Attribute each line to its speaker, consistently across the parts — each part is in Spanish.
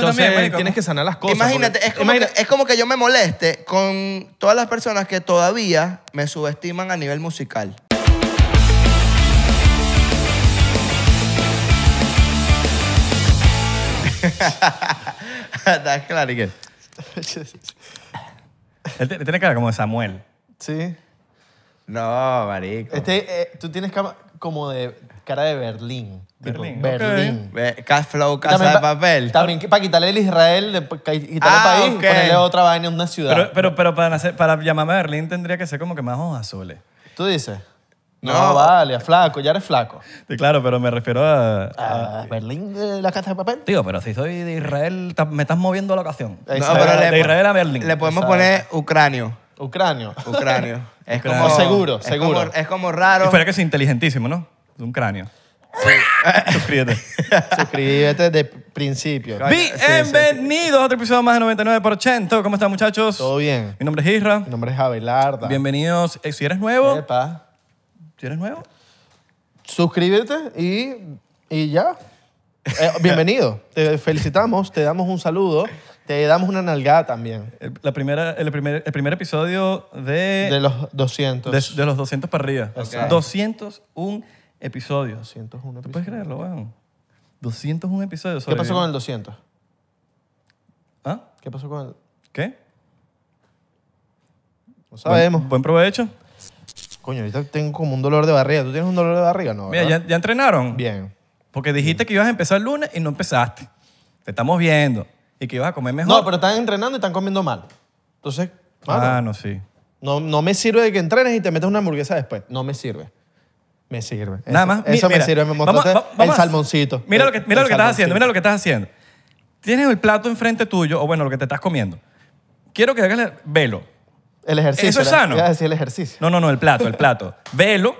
Speaker 1: Entonces, tienes que sanar las cosas. Imagínate, es,
Speaker 2: como que, yo me moleste con todas las personas que todavía me subestiman a nivel musical.
Speaker 3: ¿Estás claro Él tiene cara como de Samuel. sí. No, marico. Este,
Speaker 1: eh, tú tienes como de cara de Berlín. Berlín. Berlín. flow, casa de papel. También para quitarle el Israel, quitarle el ah, país, ponerle otra
Speaker 3: vaina en una ciudad. Pero, pero, para, llamarme a Berlín tendría que ser como que más ojos azules. ¿Tú dices? No,
Speaker 1: vale, flaco, ya eres flaco.
Speaker 3: claro, pero me refiero a... Ah, Berlín, la casa de papel. Tío, pero si soy de Israel, me estás moviendo a la ocasión. de Israel a Berlín. Le podemos poner ucranio. Ucranio. Ucranio. es como... Seguro, seguro. Es como, raro. Y que es inteligentísimo, ¿no? Un cráneo. Suscríbete. Suscríbete de principio. Bienvenidos a otro episodio más de 99%. ¿Cómo están, muchachos? Todo bien. Mi nombre es Isra. Mi nombre es Abelarda. Bienvenidos. Eh, si eres nuevo. Si eres nuevo.
Speaker 1: Suscríbete y, y ya. Eh, bienvenido. te felicitamos, te damos un saludo, te damos una nalgada también.
Speaker 3: El- La primera, el, primer, el primer episodio de, De los 200. de, los 200 para arriba. 201 Episodio. 201 ¿Tú puedes creerlo, weón? 201 episodios. ¿Qué pasó con el 200?
Speaker 1: ¿Ah? ¿Qué pasó con el...? ¿Qué? No
Speaker 3: sabemos. Buen,
Speaker 1: provecho. Coño, ahorita tengo como un dolor de barriga. ¿Tú tienes un dolor de barriga? No, Mira,
Speaker 3: ¿ya, entrenaron? Bien. Porque dijiste que ibas a empezar el lunes y no empezaste. Te estamos viendo. Y que ibas a comer mejor. No, pero están entrenando y están comiendo mal. Entonces, Ah, no, sí.
Speaker 1: no, no me sirve de que entrenes y te metas una hamburguesa después. No me sirve. Me sirve. Nada más. Eso me sirve. Me el salmoncito. Mira lo que, estás haciendo. Mira lo que estás
Speaker 3: haciendo. Tienes el plato enfrente tuyo, o bueno, lo que te estás comiendo. Quiero que hagas velo. El ejercicio. Eso es sano. el ejercicio. No, no, no, el plato, el plato. velo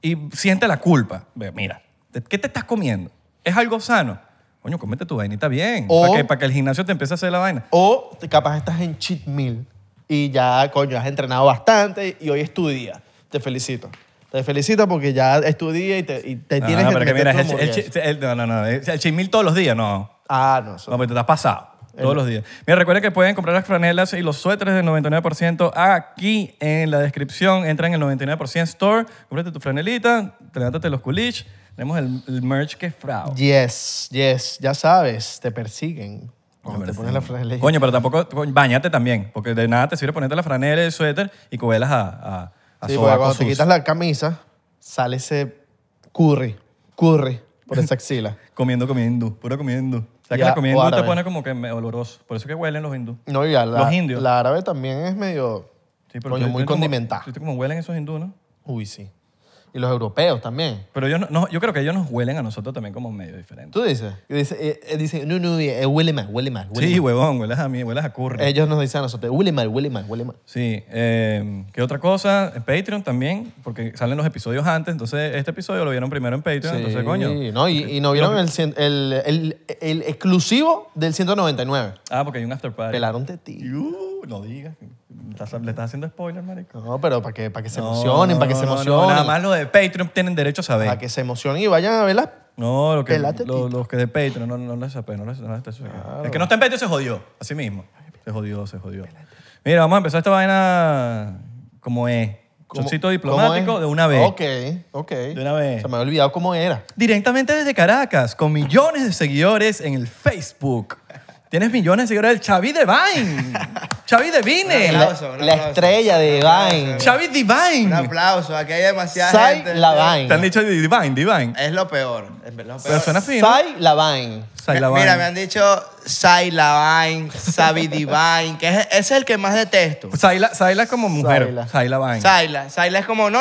Speaker 3: y siente la culpa. Mira, ¿qué te estás comiendo? ¿Es algo sano? Coño, comete tu vainita bien. O, para, que, para que el gimnasio te empiece a hacer la vaina. O capaz estás en cheat meal y ya, coño, has entrenado
Speaker 1: bastante y hoy es tu día. Te felicito. Te felicito porque ya estudié y te, y te tienes que meter que
Speaker 3: el, no, no, no, el chismil todos los días, no. Ah, no. No, pero te has pasado. Todos los días. Mira, recuerda que pueden comprar las franelas y los suéteres del 99% aquí en la descripción. Entra en el 99% Store, cómprate tu franelita, levántate los culich. Tenemos el, merch que es fraude. Yes, yes. Ya
Speaker 1: sabes, te persiguen.
Speaker 3: te pones la franela. Coño, pero tampoco, bañate también, porque de nada te sirve ponerte la franela y el suéter y cubelas a cuando te quitas
Speaker 1: la camisa, sale ese
Speaker 3: curry, curry por esa axila. Comiendo comiendo hindú, pura comida O sea, que la comida te pone como que oloroso. Por eso que huelen los hindú. No, y la, Los indios. la árabe también es medio... Sí, pero coño, muy condimentada. huelen esos hindú, ¿no? Uy, sí. Y los europeos también. Pero yo, no, no- yo creo que ellos nos huelen a nosotros también como medio diferente. ¿Tú dices? dice, eh, eh, dice, no, no, es eh, huele mal, huele mal. Sí, huevón, hueles a mí, hueles a curry. Ellos nos dicen a nosotros, huele mal, huele mal, huele mal. Sí, eh, ¿qué otra cosa? Patreon también, porque salen los episodios antes, entonces este episodio lo vieron primero en Patreon, entonces Sí, No, y, y no vieron
Speaker 1: el, el, el, exclusivo del
Speaker 3: 199. Ah, porque hay un after party. Pelaron de ti. Pues, no digas. Le están haciendo
Speaker 1: spoiler, marico. No, pero para que, para que se emocionen, para que se emocionen. nada más
Speaker 3: los de Patreon tienen derecho a saber. Para que se emocionen y vayan a verla. No, lo que, los que de Patreon, no, no les apetece, no les, no El que no está en Patreon se jodió, así mismo. Se jodió, se jodió. Mira, vamos a empezar esta vaina como es. choncito diplomático de una vez. Ok, ok. De una vez. Se me había olvidado cómo era. Directamente desde Caracas, con millones de seguidores en el Facebook. Tienes millones de seguidores. El Xavi Devine. Xavi aplauso, la, estrella de Divine. Chavi
Speaker 2: Divine. Un aplauso. Aquí hay demasiada gente. Te
Speaker 3: han dicho Divine, Divine.
Speaker 2: Es lo peor. Pero suena fino. Sai
Speaker 3: Lavine. Mira, me han
Speaker 2: dicho Saila Vine, Sabi Divine, que es, es el que más detesto.
Speaker 3: Saila, es como
Speaker 2: mujer. Saila. Saila Saila. es como, no,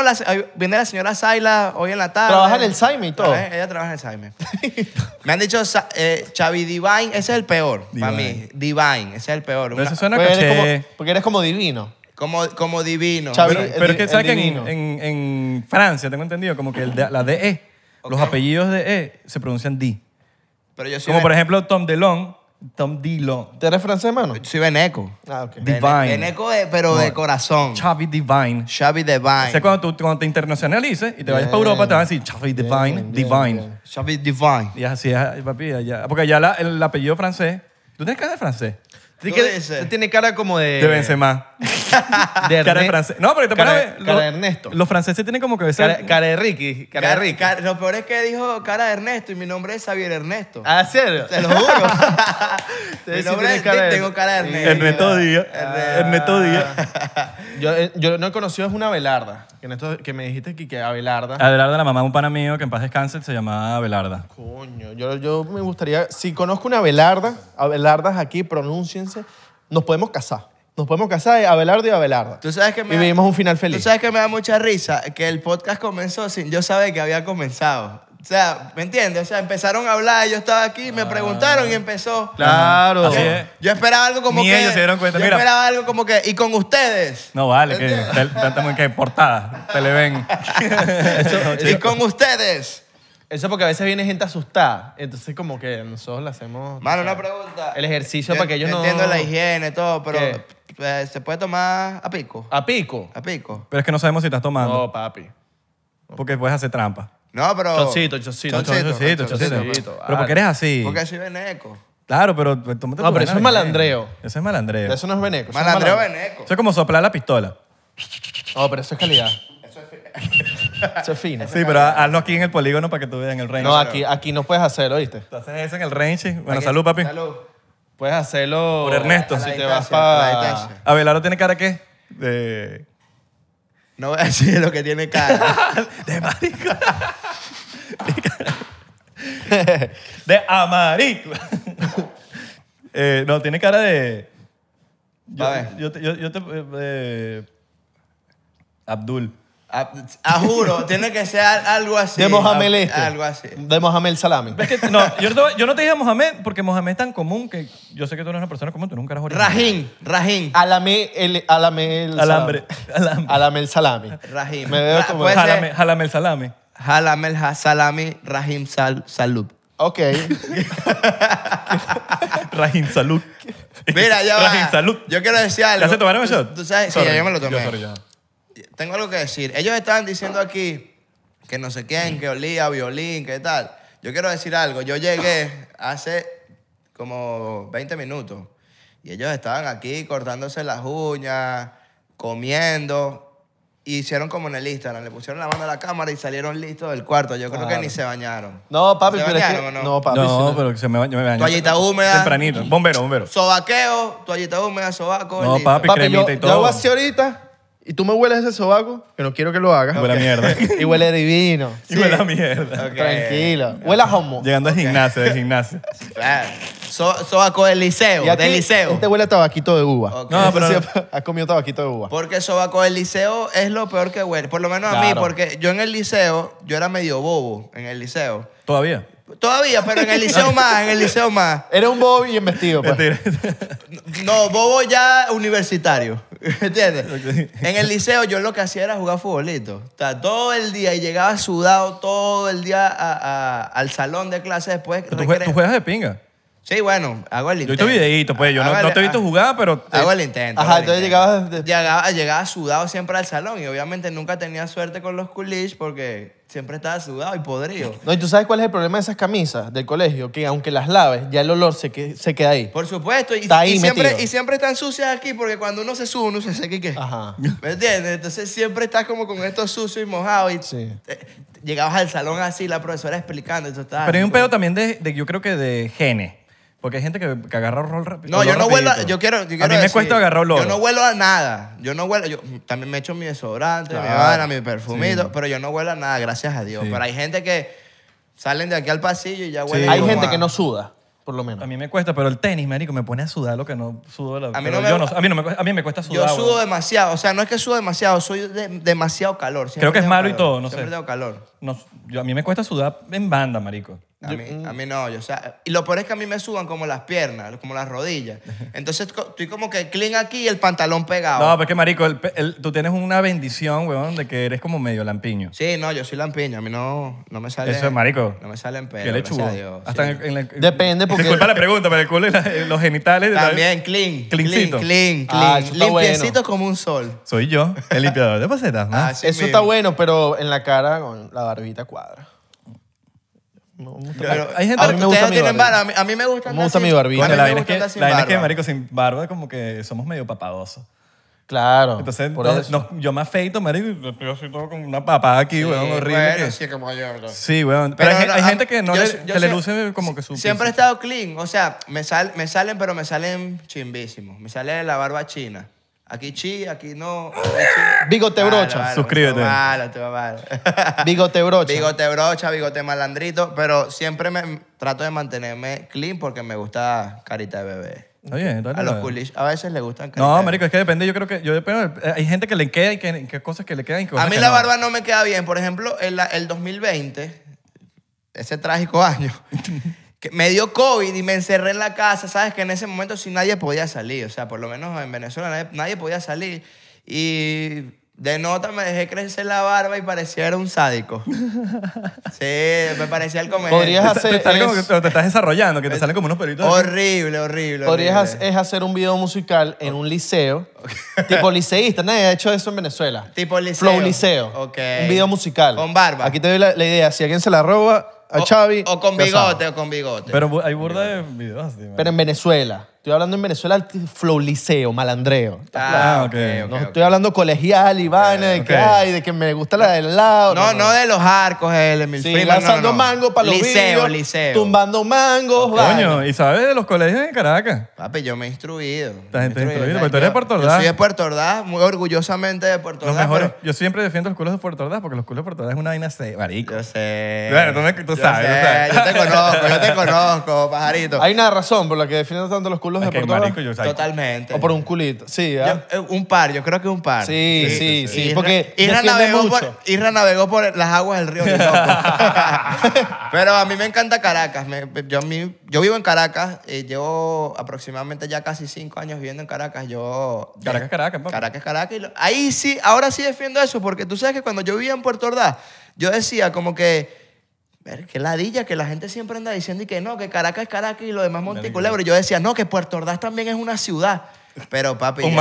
Speaker 2: viene la señora Saila hoy en la tarde. Trabaja en el Saime y todo. Ella, trabaja en el Saime. me han dicho eh, Divine, ese es el peor para mí. Divine, ese es el peor. Pero eso suena porque eres, como, porque eres como divino. Como, como divino. pero, es que sabes que en,
Speaker 3: en, Francia, tengo entendido, como que el la DE, e los apellidos de E se pronuncian D.
Speaker 2: Como por ejemplo
Speaker 3: Tom Delon, Tom DeLong. ¿Tú eres francés, mano? Soy veneco.
Speaker 2: Ah, Divine. Veneco, de- pero de
Speaker 3: corazón. Xavi Divine. Xavi O sea, Divine. cuando, tú, cuando te internacionalices y te vayas para Europa, te van a decir Xavi Divine, Divine. Chavi Xavi Divine. Y así es, papi, allá. Porque allá el apellido francés. ¿Tú tienes que hablar francés?
Speaker 1: Tiene, tiene cara como de. De Benzema.
Speaker 3: Cara
Speaker 1: de francés. No, pero te Cara- cara de Ernesto.
Speaker 3: Los franceses tienen como que
Speaker 1: besar. Cara, cara de Ricky. Cara de Ricky.
Speaker 2: lo peor es que dijo cara de Ernesto y mi nombre es Xavier Ernesto. ¿Ah, serio? Te lo juro. Mi nombre es- tengo cara de Ernesto. Ernesto ah.
Speaker 1: Díaz.
Speaker 3: Ernesto Díaz.
Speaker 1: Eh, yo, no he conocido, es una velarda. Que, que me dijiste que, que Abelarda. Abelarda,
Speaker 3: la mamá de un pana mío que en paz descanse, se llamaba Abelarda.
Speaker 1: Coño, yo, me gustaría. Si conozco una Abelarda, Abelardas aquí, pronuncien nos podemos casar. Nos podemos casar Abelardo y Abelardo. Tú sabes
Speaker 2: que y vivimos un final feliz. Tú sabes que me da mucha risa que el podcast comenzó sin yo saber que había comenzado. O sea, ¿me entiendes? O sea, empezaron a hablar, yo estaba aquí, me preguntaron y empezó. Claro. Yo esperaba algo como que. ellos se dieron cuenta, Yo esperaba algo como que. Y con ustedes.
Speaker 3: No vale, que estamos que portada. Te le ven. y con ustedes.
Speaker 1: Eso porque a veces viene gente asustada. Entonces, como que nosotros le hacemos. Mano, una pregunta. El ejercicio para que ellos
Speaker 2: yo no. Entiendo la higiene, y todo, pero. Eh, ¿Se puede tomar a pico? ¿A pico? A pico.
Speaker 3: Pero es que no sabemos si estás tomando. No, papi. Porque puedes hacer trampa.
Speaker 2: No, pero. Chocito, chocito. Chocito, chocito. Pero porque eres así. Porque soy veneco.
Speaker 3: Claro, pero pues, tómate No, pero eso es malandreo. Eso es malandreo. Eso no es veneco. Malandreo, veneco. Eso es como soplar la pistola. No, pero eso es calidad. Eso
Speaker 1: es. Eso es Sí, pero
Speaker 3: hazlo aquí en el polígono para que tú veas en el range. No, aquí, aquí no puedes hacerlo, ¿oíste? Tú haces eso en el range. Bueno, salud, papi. Salud. Puedes hacerlo.
Speaker 1: Por Ernesto. Si te vas para.
Speaker 3: Abelardo tiene cara qué? De.
Speaker 2: No voy a decir lo que tiene cara. De marico. de amarico.
Speaker 3: Eh, no, tiene cara de. Yo, yo, te- yo- eh, te. Eh, Abdul. A, juro, tiene
Speaker 2: que ser algo así. De Mohamed
Speaker 3: este. Algo
Speaker 1: así. De Mohamed el salami.
Speaker 3: que, no, yo, no te, yo dije Mohamed porque Mohamed es tan común que yo sé que tú no eres una persona común, tú nunca eras original. Rajín, Rajín. Alame el, alame el
Speaker 1: Alambre,
Speaker 2: Alambre. Alame el salami.
Speaker 3: Rajín. Me veo como... Jalame, el salami.
Speaker 2: Jalame el salami, Rahim sal, salud. Ok. Rahim salud. Mira, ya Rajim salud. Yo quiero decir algo. ¿Ya se tomaron el ¿Tú sabes? Sí, yo me lo tomé. Yo, tengo algo que decir. Ellos estaban diciendo aquí que no sé quién, que olía violín, qué tal. Yo quiero decir algo. Yo llegué hace como 20 minutos y ellos estaban aquí cortándose las uñas, comiendo. hicieron como en el Instagram, le pusieron la mano a la cámara y salieron listos del cuarto. Yo creo que ni se bañaron. No, papi, pero no? No,
Speaker 1: papi. No,
Speaker 3: pero que se me, bañó, me Toallita húmeda. Tempranito. Bombero, bombero.
Speaker 2: Sobaqueo, toallita húmeda, sobaco. No, papi, papi y todo. Yo hago ahorita
Speaker 1: y tú me hueles ese sobaco, que no quiero que lo hagas. Huele a mierda. y huele divino. Y
Speaker 2: huele a
Speaker 3: mierda. Tranquilo. Huele a homo. Llegando al gimnasio, de gimnasio. Claro. sobaco
Speaker 1: del liceo, Y del liceo. Este huele a tabaquito de uva. No, pero- has comido tabaquito de uva.
Speaker 2: Porque sobaco del liceo es lo peor que huele. Por lo menos a mí, porque yo en el liceo, yo era medio bobo en el liceo. ¿Todavía? Todavía, pero en el liceo más, en el liceo más. Era un bobo y en vestido. Pues. No, bobo ya universitario. ¿Entiendes? En el liceo yo lo que hacía era jugar futbolito. O sea, todo el día y llegaba sudado todo el día a- al salón de clase después. tú, juegas de pinga. Sí, bueno, hago el
Speaker 3: intento. Yo he visto videitos, pues yo no, no te he visto ah, jugar, pero. Hago el intento. Ajá, entonces
Speaker 2: llegabas Llegaba, llegaba sudado siempre al salón y obviamente nunca tenía suerte con los coolish porque siempre estaba sudado y podrido.
Speaker 1: No, y tú sabes cuál es el problema de esas camisas del colegio, que aunque las laves, ya el olor se, que, se queda ahí.
Speaker 2: Por supuesto, y, siempre, y siempre están sucias aquí porque cuando uno se sube, uno se seca y qué. Ajá. ¿Me entiendes? Entonces siempre estás como con esto sucio y mojado y llegabas al salón así, la profesora explicando Pero hay un
Speaker 3: pedo también de, de- yo creo que de genes. Porque hay gente que, que agarra rol rápido. No, yo no vuelo. a- Yo quiero. a mí me cuesta agarrar olor. Yo no huelo a nada.
Speaker 2: Yo no huelo... Yo también me echo mi desodorante, mi mi perfumito, pero yo no huelo a nada, gracias a Dios. Pero hay gente que salen de aquí al pasillo y ya huelen. Hay gente que no
Speaker 3: suda, por lo menos. A mí me cuesta, pero el tenis, marico, me pone a sudar lo que no sudo. La, A mí me- a mí no me, a cuesta Yo sudo
Speaker 2: demasiado. O sea, no es que sudo demasiado, soy demasiado calor. Creo que es malo y todo, no sé. Siempre tengo
Speaker 3: calor. No, a mí me cuesta sudar en banda, marico. A mí,
Speaker 2: a mm. mí no, yo, o sea, y lo peor es que a mí me suban como las piernas, como las rodillas. Entonces estoy como que clean aquí y el pantalón pegado. No,
Speaker 3: porque marico, el, el, tú tienes una bendición, weón, de que eres como medio lampiño. Sí, no, yo soy lampiño, a mí no, no me sale. Eso es marico. No me salen en Qué Hasta en, Depende porque. Disculpa la pregunta, pero el culo y eh, los genitales. También clean, cleancito. clean, clean, ah, limpiecito
Speaker 2: como un sol.
Speaker 3: Soy yo, el limpiador de pasetas. ¿no? Ah, eso está
Speaker 1: bueno, pero en la cara con la barbita cuadra hay gente a que mí me
Speaker 3: gusta
Speaker 2: A, mí, me gusta. mi barbita. Bueno, la verdad
Speaker 3: es que, la marico, sin barba como que somos medio papadosos. Claro. Entonces, yo me afeito, marico, y estoy así todo con una papada aquí, sí, weón, horrible. sí, como weón. Pero, hay, gente que no le, que le luce como que su Siempre he
Speaker 2: estado clean, o sea, me, sal, me salen, pero me salen chimbísimos. Me sale la barba china. Aquí chi, aquí no. bigote brocha. Suscríbete. Malo, bigote brocha. Bigote brocha, bigote malandrito. Pero siempre me trato de mantenerme clean porque me gusta carita de bebé. a los coolish a veces le gustan caritas. No, marico,
Speaker 3: es que depende. Yo creo que eh, hay gente que le queda y que, cosas que le quedan. a mí la barba
Speaker 2: no me queda bien. Por ejemplo, el 2020, ese trágico año me dio COVID y me encerré en la casa, sabes que en ese momento sí nadie podía salir, o sea, por lo menos en Venezuela nadie, podía salir y de nota me dejé crecer la barba y parecía era un sádico. Sí, me parecía el comedor. Podrías hacer. Te, te estás
Speaker 3: desarrollando, que te salen como unos pelitos.
Speaker 2: Horrible,
Speaker 1: horrible. Podrías es hacer un video musical en un liceo. Tipo liceísta. Nadie ha hecho eso en Venezuela. Tipo liceo. Flow liceo. Un video musical. Con barba. Aquí te doy la idea. Si alguien se la roba, o con bigote,
Speaker 2: o con bigote. Pero hay burda de videos Pero en
Speaker 1: Venezuela. Estoy hablando en Venezuela flow liceo, malandreo. Ah, ok. no estoy hablando colegial, Iván, de que hay, de que me gusta la del lado. No, no, de los arcos, el Emil sí,
Speaker 3: lanzando mango para los liceo, liceo. tumbando mangos. Coño, ¿y sabes de los colegios en Caracas?
Speaker 2: Papi, yo me he instruido. Esta gente instruido, porque tú eres de Puerto Ordaz. Yo soy de Puerto Ordaz, muy orgullosamente de Puerto Ordaz.
Speaker 3: Yo siempre defiendo los culos de Puerto Ordaz porque los culos de Puerto Ordaz es una vaina varico. Yo sé. Bueno, tú, sabes, tú sabes. Yo te conozco, yo te conozco, pajarito. Hay
Speaker 1: una razón por la que defiendo tanto los culos los de por Totalmente. O por un culito. Sí, ¿ah? eh, un par, yo creo que un par. Sí, sí, sí. porque Y por,
Speaker 2: las aguas del río Pero a mí me encanta Caracas. yo, mí- yo vivo en Caracas. y eh, llevo aproximadamente ya casi cinco años viviendo en Caracas. Yo, Caracas, Caracas, Caracas, Caracas. ahí sí, ahora sí defiendo eso, porque tú sabes que cuando yo vivía en Puerto Ordaz, yo decía como que Ver, que ladilla, que la gente siempre anda diciendo y que no, que Caracas es Caracas y lo demás Monticulebro. Y yo decía, no, que Puerto Ordaz también es una ciudad. Pero papi, un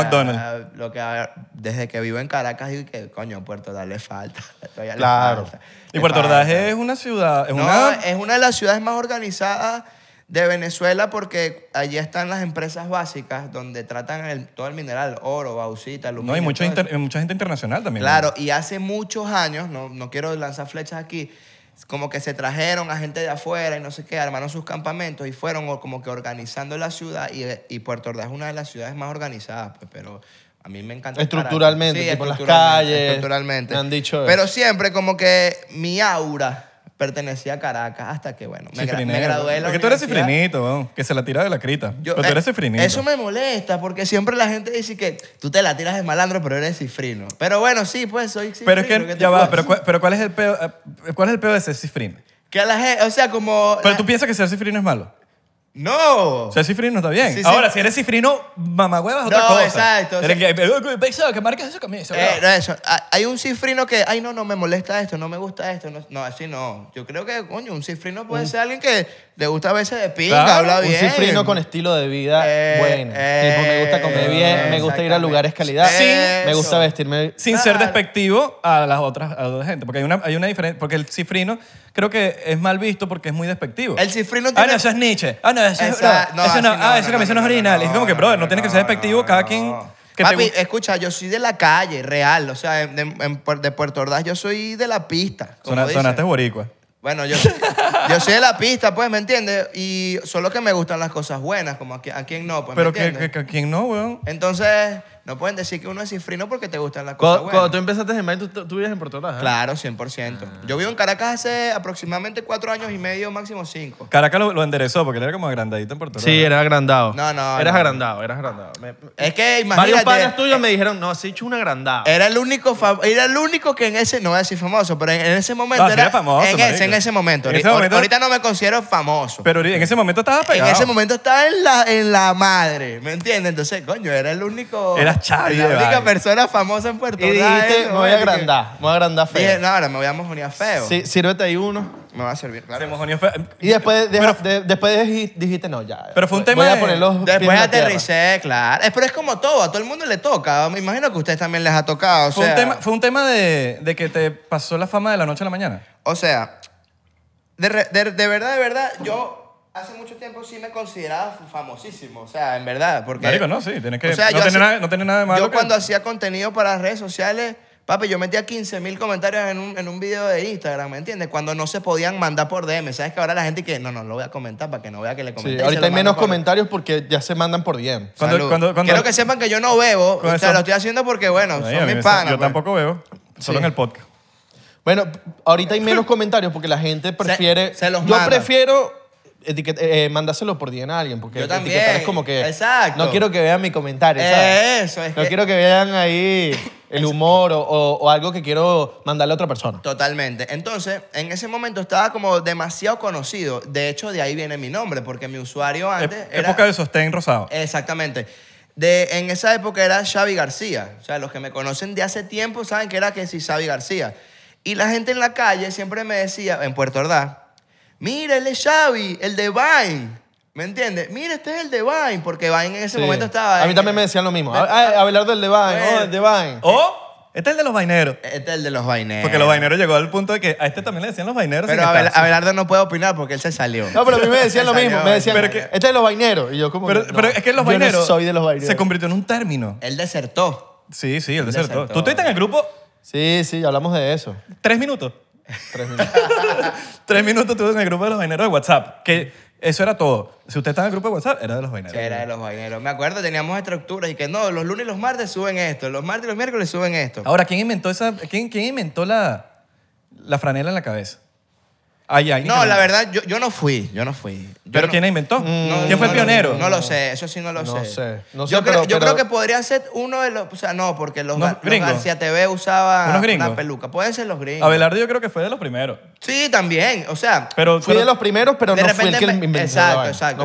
Speaker 2: Lo que, desde que vivo en Caracas digo que coño, Puerto Ordaz le falta. claro. y Puerto Ordaz es una ciudad, es no, una... es una de las ciudades más organizadas de Venezuela porque allí están las empresas básicas donde tratan todo el mineral, oro, bauxita, aluminio. No, y mucha
Speaker 3: gente internacional también. Claro,
Speaker 2: y hace muchos años, no quiero lanzar flechas aquí, como que se trajeron a gente de afuera y no sé qué, armaron sus campamentos y fueron como que organizando la ciudad y, Puerto Ordaz es una de las ciudades más organizadas, pues, pero a mí me encanta. Estructuralmente, por las calles. Estructuralmente. han dicho Pero siempre como que mi aura pertenecía a Caracas hasta que, bueno, me, gradué de la Porque tú eres
Speaker 3: cifrinito, que se la tira de la crita. pero tú eh, eres cifrinito. Eso
Speaker 2: me molesta porque siempre la gente dice que tú te la tiras de malandro, pero eres cifrino. Pero bueno, sí, pues soy cifrino. Pero es que, ya va,
Speaker 3: pero, ¿cuál es el peo, eh, cuál es el peo de ser cifrino?
Speaker 2: Que a la gente, o sea, como...
Speaker 3: Pero tú piensas que ser cifrino es malo. No. O sea, cifrino está bien. Ahora, si eres
Speaker 2: cifrino, mamagüeva es otra No, cosa. exacto, Eres que, marcas ¿qué marca eso camisa? Eh, no, eso. Ah, hay un cifrino que, ay, no, no, me molesta esto, no me gusta esto. No, no, así no. Yo creo que, coño, un cifrino puede ser alguien que le gusta a veces de pinga, habla bien. Un cifrino con
Speaker 1: estilo de vida
Speaker 3: eh, bueno. me gusta comer bien, me gusta ir a eh, lugares calidad,
Speaker 2: Sí, me gusta
Speaker 3: vestirme. Sin ser despectivo a las otras a la gente. Porque hay una, hay una diferencia. Porque el cifrino creo que es mal visto porque es muy despectivo. El cifrino Ah, no, eso es Nietzsche. Ah, no, eso es. ah, esa es original. es como que, brother, no, tienes que ser despectivo. cada quien.
Speaker 2: Papi, escucha, yo soy de la calle, real. O sea, de, Puerto Ordaz yo soy de la pista. sonaste boricua. Bueno, yo, yo de la pista, pues, ¿me entiendes? Y solo que me gustan las cosas buenas, como a, a quién no, pues. ¿me Pero que, que, ¿a ¿quién no, weón? Entonces, no pueden decir que uno es cifrino porque te gustan las cosas. Cuando, tú empezaste en Miami, tú, vives vivías en Puerto Ordaz. ¿eh? Claro, 100%. Ah. Yo vivo en Caracas hace aproximadamente cuatro años y medio, máximo cinco.
Speaker 3: Caracas lo, enderezó porque él era como agrandadito en Puerto Ordaz. Sí, era agrandado. No, no.
Speaker 2: Eras agrandado,
Speaker 1: eras agrandado. es que imagínate. Varios padres tuyos me dijeron, no, has hecho un agrandado.
Speaker 2: Era el único, era el único que en ese, no voy a decir famoso, pero en, ese momento era. famoso. En ese, en ese, momento. Ahorita no me considero famoso. Pero en ese momento estaba pegado. En ese momento estaba en la, en la madre, ¿me entiendes? Entonces, coño, era el único. La única persona famosa en Puerto Rico. Y dijiste, me voy a agrandar,
Speaker 1: me voy a agrandar feo. Dije, no,
Speaker 2: ahora me voy a mojonear feo.
Speaker 1: Sí, sírvete ahí uno. Me
Speaker 2: va a servir,
Speaker 3: claro. Se mojoneó feo.
Speaker 2: Y después, después dijiste, no, ya. Pero fue un tema Después aterricé, claro. Pero es como todo, a todo el mundo le toca. Me imagino que a ustedes también les ha tocado, fue, un tema,
Speaker 3: fue un tema de, de que te pasó la fama de la noche a la mañana. O
Speaker 2: sea, de, de verdad, de verdad, yo hace mucho tiempo sí me consideraba famosísimo, o sea, en verdad, porque... Marico, no, sí, tienes que... no, tiene nada, no nada de malo. Yo cuando hacía contenido para redes sociales, papi, yo metía 15 mil comentarios en un, en video de Instagram, ¿me entiendes? Cuando no se podían mandar por DM, ¿sabes? Que ahora la gente que, no, no, lo voy a comentar para que no vea que le comenté. Sí, ahorita hay menos
Speaker 1: comentarios porque ya se mandan por DM. Quiero que
Speaker 2: sepan que yo no veo o sea, lo estoy haciendo porque, bueno, son mis Yo pues. tampoco
Speaker 1: veo solo en el podcast. Bueno, ahorita hay menos comentarios porque la gente prefiere... Se, yo prefiero eh, eh, mandárselo por DM a alguien, porque también. es como que. No quiero que vean mi comentario. No quiero que vean ahí el humor
Speaker 2: o, algo que
Speaker 1: quiero mandarle a otra persona.
Speaker 2: Totalmente. Entonces, en ese momento estaba como demasiado conocido. De hecho, de ahí viene mi nombre, porque mi usuario antes era... Época de sostén rosado. Exactamente. De, en esa época era Xavi García. O sea, los que me conocen de hace tiempo saben que era que si Xavi García. Y la gente en la calle siempre me decía, en Puerto Ordaz, mira, él es Xavi, el de Vine. ¿Me entiendes? Mira, este es el de Vine, porque Vine en ese momento estaba... A mí también me
Speaker 3: decían lo mismo. A Abelardo ah, eh, oh, el de Vine, oh, O este es el de los vaineros. Este es el de los vaineros. Porque los vaineros llegó al punto de que a este también le decían los vaineros. Pero Abelardo
Speaker 2: no puede opinar porque él se salió. No, pero a mí me decían lo mismo. Me decían, este
Speaker 3: es de los vaineros. Y yo como, Pero, pero es que los yo soy de los vaineros. se convirtió en un término. Él desertó. Sí, sí, él desertó. Tú estuviste en el grupo sí, sí, hablamos de eso. tres minutos. Tres minutos. Tres minutos estuve en el grupo de los vaineros de WhatsApp. Que eso era todo. Si usted estaba en el grupo de WhatsApp, era de los vaineros.
Speaker 2: Era de los vaineros. Me acuerdo, teníamos estructuras y que no, los lunes y los martes suben esto, los martes y los miércoles suben esto.
Speaker 3: Ahora, ¿quién inventó esa. ¿Quién, quién inventó la, la franela en la cabeza?
Speaker 2: No, la verdad, yo, yo no fui, yo no fui. ¿Pero quién la inventó? Mm, ¿Quién fue el pionero? No lo sé, eso sí no lo sé. sé, yo, creo, que podría ser uno de los. O sea, no, porque los, García TV usaba la peluca. Pueden ser los gringos. Abelardo
Speaker 3: yo creo que fue de los primeros.
Speaker 2: Sí, también. O sea, Fui de los primeros, pero no fue el que inventó. exacto, exacto,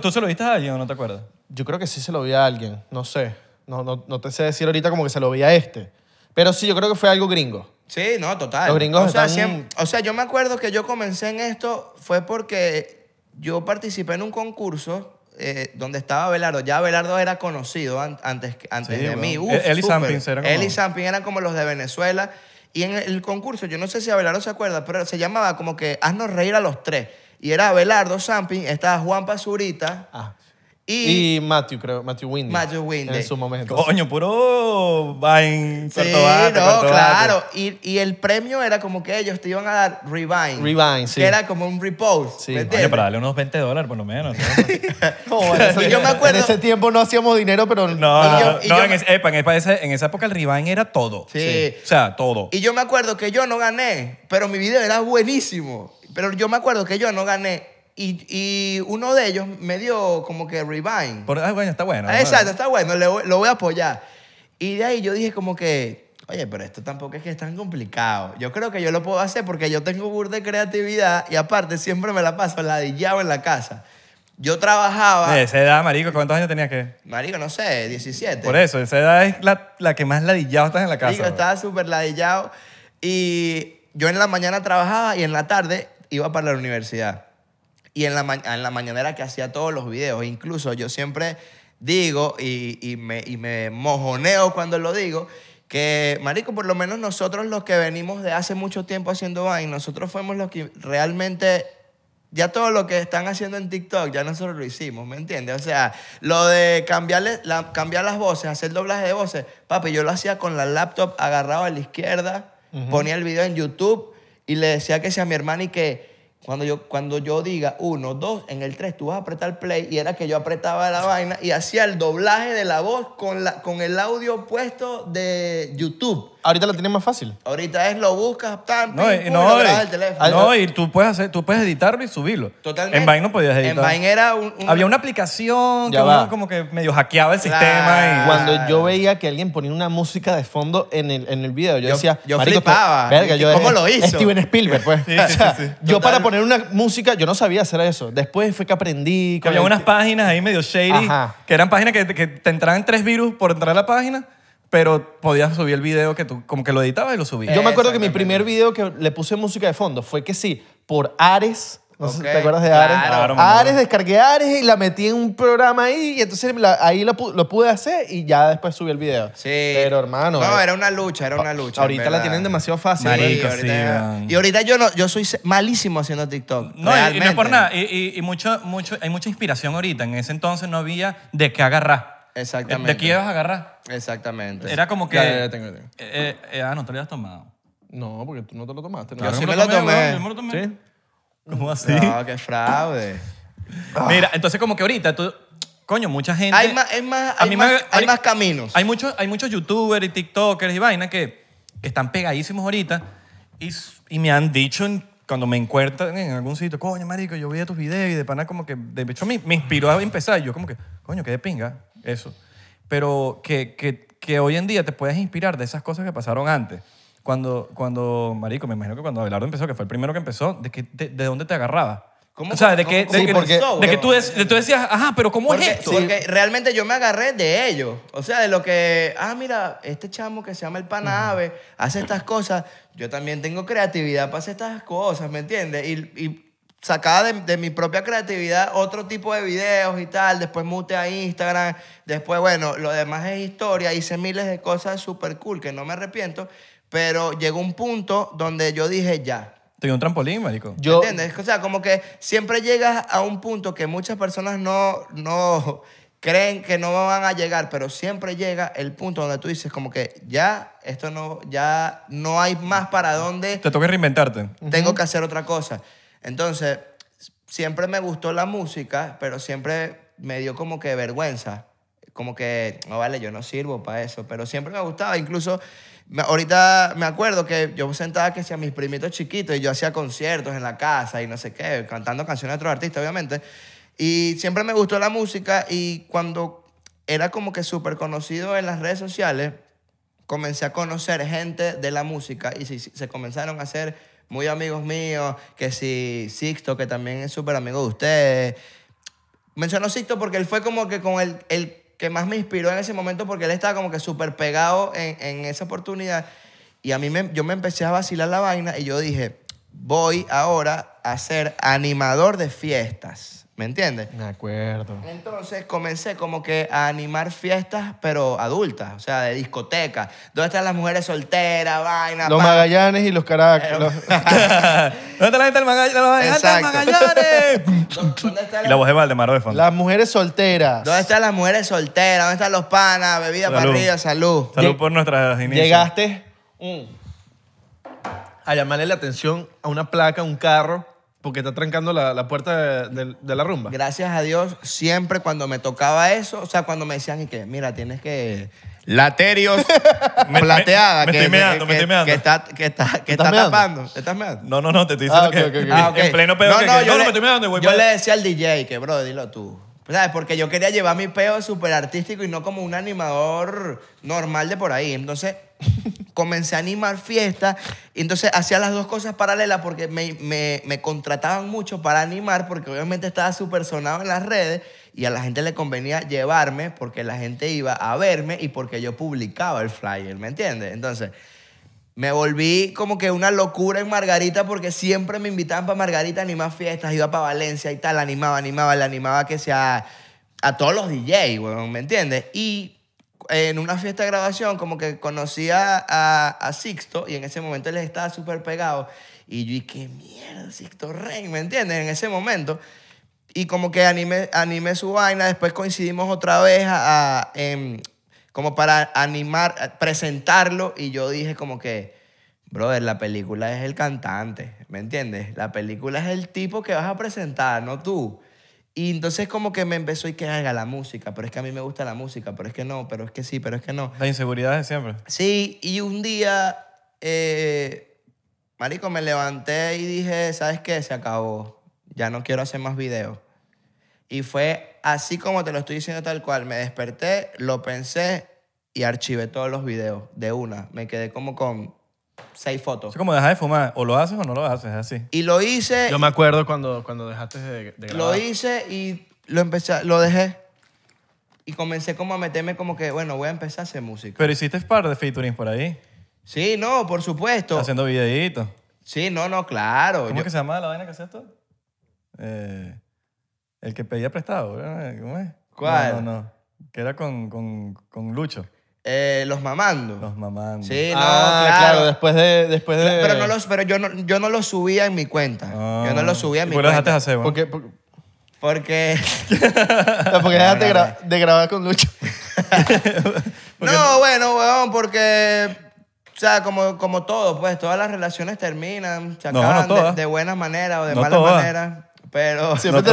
Speaker 3: tú, se lo, viste a alguien o no te acuerdas.
Speaker 1: Yo creo que sí se lo vi a alguien, no sé. No, no, no te sé decir ahorita como que se lo vi a este. Pero sí, yo creo que fue algo gringo.
Speaker 2: Sí, no, total. Los gringos o sea, o sea, yo me acuerdo que yo comencé en esto fue porque yo participé en un concurso eh, donde estaba Belardo. Ya Belardo era conocido antes, de mí. él y eran como... eran como los de Venezuela. Y en el concurso, yo no sé si Abelardo se acuerda, pero se llamaba como que Haznos reír a los tres. Y era Abelardo Sampin, estaba Juan Pazurita. Ah, y,
Speaker 1: Matthew, creo, Matthew Windy. Matthew Windy. En su momento. Coño, puro va en Sí, no,
Speaker 3: claro.
Speaker 2: Y, y, el premio era como que ellos te iban a dar revine revine sí. Que era como un repost. Sí. Oye, para
Speaker 3: darle unos 20 dólares por lo menos.
Speaker 1: no, yo me acuerdo.
Speaker 2: En ese tiempo no hacíamos dinero, pero. No, no, en, en,
Speaker 3: esa época el revine era todo. sí. O sea, todo.
Speaker 2: Y yo me acuerdo que yo no gané, pero mi video era buenísimo. Pero yo me acuerdo que yo no gané y, uno de ellos me dio como que revine.
Speaker 3: Por, ah, bueno, está bueno. Ah, exacto, está
Speaker 2: bueno, lo, voy a apoyar. Y de ahí yo dije como que, oye, pero esto tampoco es que es tan complicado. Yo creo que yo lo puedo hacer porque yo tengo bur de creatividad y aparte siempre me la paso ladillado en la casa. Yo trabajaba... De esa edad, marico,
Speaker 3: ¿cuántos años tenías que...?
Speaker 2: Marico, no sé, 17. Por
Speaker 3: eso, esa edad es la, la que más ladillado estás en la casa. Marico,
Speaker 2: estaba súper ladillado y yo en la mañana trabajaba y en la tarde iba para la universidad y en la, en mañanera que hacía todos los videos. E incluso yo siempre digo y, me, me mojoneo cuando lo digo, que, marico, por lo menos nosotros los que venimos de hace mucho tiempo haciendo Vine, nosotros fuimos los que realmente... Ya todo lo que están haciendo en TikTok, ya nosotros lo hicimos, ¿me entiendes? O sea, lo de cambiarle, cambiar las voces, hacer doblaje de voces, papi, yo lo hacía con la laptop agarrado a la izquierda, ponía el video en YouTube y le decía que sea mi hermana y que cuando yo, cuando yo diga uno, dos, en el tres tú vas a apretar play y era que yo apretaba la vaina y hacía el doblaje de la voz con, la, con el audio puesto de YouTube. Ahorita lo tienes más fácil. Ahorita es lo buscas, tan, No, y, no, teléfono. no,
Speaker 3: y tú puedes, hacer, tú puedes editarlo y subirlo. Totalmente. En Vine no podías editar. En vain
Speaker 2: era un... Había una
Speaker 3: aplicación que uno
Speaker 2: como que
Speaker 1: medio hackeaba el sistema y... Cuando yo veía que alguien ponía una música de fondo en el, en el video, yo, decía, yo flipaba. ¿Cómo lo hizo?" Steven Spielberg, pues. Yo para poner
Speaker 3: una música, yo no sabía hacer eso. Después fue que aprendí. Que había unas páginas ahí medio shady, que eran páginas que, que te entraban tres virus por entrar a la página, pero podías subir el video que tú, como que lo editabas y lo subías. Yo me acuerdo que mi primer video que le puse música de fondo fue que sí, por
Speaker 1: Ares ¿Te acuerdas de Ares? Ares, descargué Ares y la metí en un programa ahí y entonces ahí lo, pude hacer y ya después subí el video. Sí. Pero hermano, No, eh, era una lucha,
Speaker 2: era
Speaker 3: una lucha. ahorita la tienen
Speaker 2: demasiado fácil. y ahorita yo no, yo soy malísimo haciendo TikTok. No, y- no por nada.
Speaker 3: Y, mucho, mucho, hay mucha inspiración ahorita. En ese entonces no había
Speaker 2: de qué agarrar. Exactamente. ¿De qué ibas a agarrar? Exactamente. Era como que... Ya, eh,
Speaker 3: eh, ah, no, te lo habías tomado. No, porque tú no te lo tomaste. ¿no? Yo sí me lo me lo tomé. ¿Sí? ¿Cómo así? No, ah, qué fraude. Ah. Mira, entonces como que ahorita coño, mucha gente... Hay más, hay
Speaker 2: más, más, caminos.
Speaker 3: Hay muchos, hay muchos youtubers y tiktokers y vainas que, que están pegadísimos ahorita y, y me han dicho cuando me encuentran en algún sitio, coño, marico, yo vi tus videos y de pana como que, de hecho, me, me inspiró a empezar. Yo como que, coño, qué de pinga eso. Pero que, que, que hoy en día te puedes inspirar de esas cosas que pasaron antes. Cuando, cuando, marico, me imagino que cuando Abelardo empezó, que fue el primero que empezó, ¿de, que, de, dónde te agarraba? ¿Cómo, o sea, de que, de, de que tú, de- tú decías, ajá, pero ¿cómo es esto? porque
Speaker 2: realmente yo me agarré de ellos. O sea, de lo que, ah, mira, este chamo que se llama el Panave hace estas cosas. Yo también tengo creatividad para hacer estas cosas, ¿me entiendes? Y, y sacaba de, de mi propia creatividad otro tipo de videos y tal. Después mute a Instagram. Después, bueno, lo demás es historia. Hice miles de cosas súper cool que no me arrepiento. Pero llegó un punto donde yo dije ya. Te un trampolín, marico. Yo, ¿Entiendes? O sea, como que siempre llegas a un punto que muchas personas no, no creen que no van a llegar, pero siempre llega el punto donde tú dices como que ya esto no ya no hay más para dónde. Te toca reinventarte. Tengo que hacer otra cosa. Entonces, siempre me gustó la música, pero siempre me dio como que vergüenza, como que no vale, yo no sirvo para eso, pero siempre me gustaba, incluso ahorita me acuerdo que yo sentaba que hacía mis primitos chiquitos y yo hacía conciertos en la casa y no sé qué, cantando canciones de otros artistas, obviamente. Y siempre me gustó la música y cuando era como que súper conocido en las redes sociales, comencé a conocer gente de la música y se, comenzaron a hacer muy amigos míos, que si Sixto, que también es súper amigo de ustedes. Menciono Sixto porque él fue como que con el, el que más me inspiró en ese momento porque él estaba como que súper pegado en, en, esa oportunidad. Y a mí me, yo me empecé a vacilar la vaina y yo dije, voy ahora a ser animador de fiestas. ¿Me entiendes? Me acuerdo. Entonces comencé como que a animar fiestas, pero adultas, o sea, de discoteca. ¿Dónde están las mujeres solteras, vaina? Los
Speaker 1: Magallanes y los Caracas. ¿Dónde está
Speaker 2: la gente Magallanes? ¿Dónde
Speaker 3: están la... Y la voz de Valdemar de Las
Speaker 1: mujeres
Speaker 2: solteras. ¿Dónde están las mujeres solteras? ¿Dónde están los panas? Bebida para parrilla, salud. Salud por nuestras inicios. Llegaste mm. a llamarle la atención a una
Speaker 1: placa, un carro
Speaker 2: porque está trancando la, la puerta de, la rumba. Gracias a Dios, siempre cuando me tocaba eso, o sea, cuando me decían y que, mira, tienes que... Laterios plateada. Me, estoy meando, me estoy meando. Que está, que está, que está tapando. estás meando? No, no, no, te estoy diciendo ah, que en pleno pedo. No, no, yo no, me estoy meando. Voy yo le decía al DJ que, bro, dilo tú. Pues, ¿Sabes? Porque yo quería llevar mi peo súper artístico y no como un animador normal de por ahí. Entonces comencé a animar fiestas y entonces hacía las dos cosas paralelas porque me, me, me contrataban mucho para animar porque obviamente estaba súper sonado en las redes y a la gente le convenía llevarme porque la gente iba a verme y porque yo publicaba el flyer, ¿me entiendes? Entonces... Me volví como que una locura en Margarita porque siempre me invitaban para Margarita a animar fiestas, iba para Valencia y tal, animaba, animaba, le animaba que sea a todos los DJs, bueno, ¿me entiendes? Y en una fiesta de grabación como que conocía a, Sixto y en ese momento él estaba súper pegado y yo dije, qué mierda, Sixto Rey, ¿me entiendes? En ese momento. Y como que animé, animé su vaina, después coincidimos otra vez a, como para animar, presentarlo y yo dije como que, brother, la película es el cantante, ¿me entiendes? La película es el tipo que vas a presentar, no tú. Y entonces como que me empezó y que haga la música, pero es que a mí me gusta la música, pero es que no, pero es que sí, pero es que no. La inseguridad de siempre. Sí, y un día, eh, marico, me levanté y dije, ¿sabes qué? Se acabó, ya no quiero hacer más videos. Y fue así como te lo estoy diciendo tal cual, me desperté, lo pensé y archivé todos los videos de una. Me quedé como con seis fotos. Es como dejar
Speaker 3: de fumar, o lo haces o no lo haces, es así.
Speaker 2: Y lo hice. Yo me acuerdo
Speaker 3: cuando, cuando dejaste de, grabar. Lo
Speaker 2: hice y lo empecé, lo dejé. Y comencé como a meterme como que, bueno, voy a empezar a hacer música.
Speaker 3: Pero hiciste par de featuring por ahí,
Speaker 2: Sí, no, por supuesto. haciendo videitos. Sí, no, no, claro. ¿Cómo que se llama la vaina que haces tú? Eh, el que pedía prestado, ¿cómo es? ¿Cuál? No, no,
Speaker 3: no. Que era con, con, con Lucho. Eh, los mamando. Los mamando. Sí, no, ah, claro. después
Speaker 2: de... Después
Speaker 3: Pero, no los,
Speaker 2: pero yo, no, yo no los subía en mi cuenta. Yo no ah. los subía en mi cuenta. dejaste hacer, Porque... porque... porque... dejaste de, grabar con Lucho. no, bueno, weón, porque... O sea, como, como todo, pues todas las relaciones terminan, se acaban de, buena manera o de no mala todas. manera. Pero. Siempre, no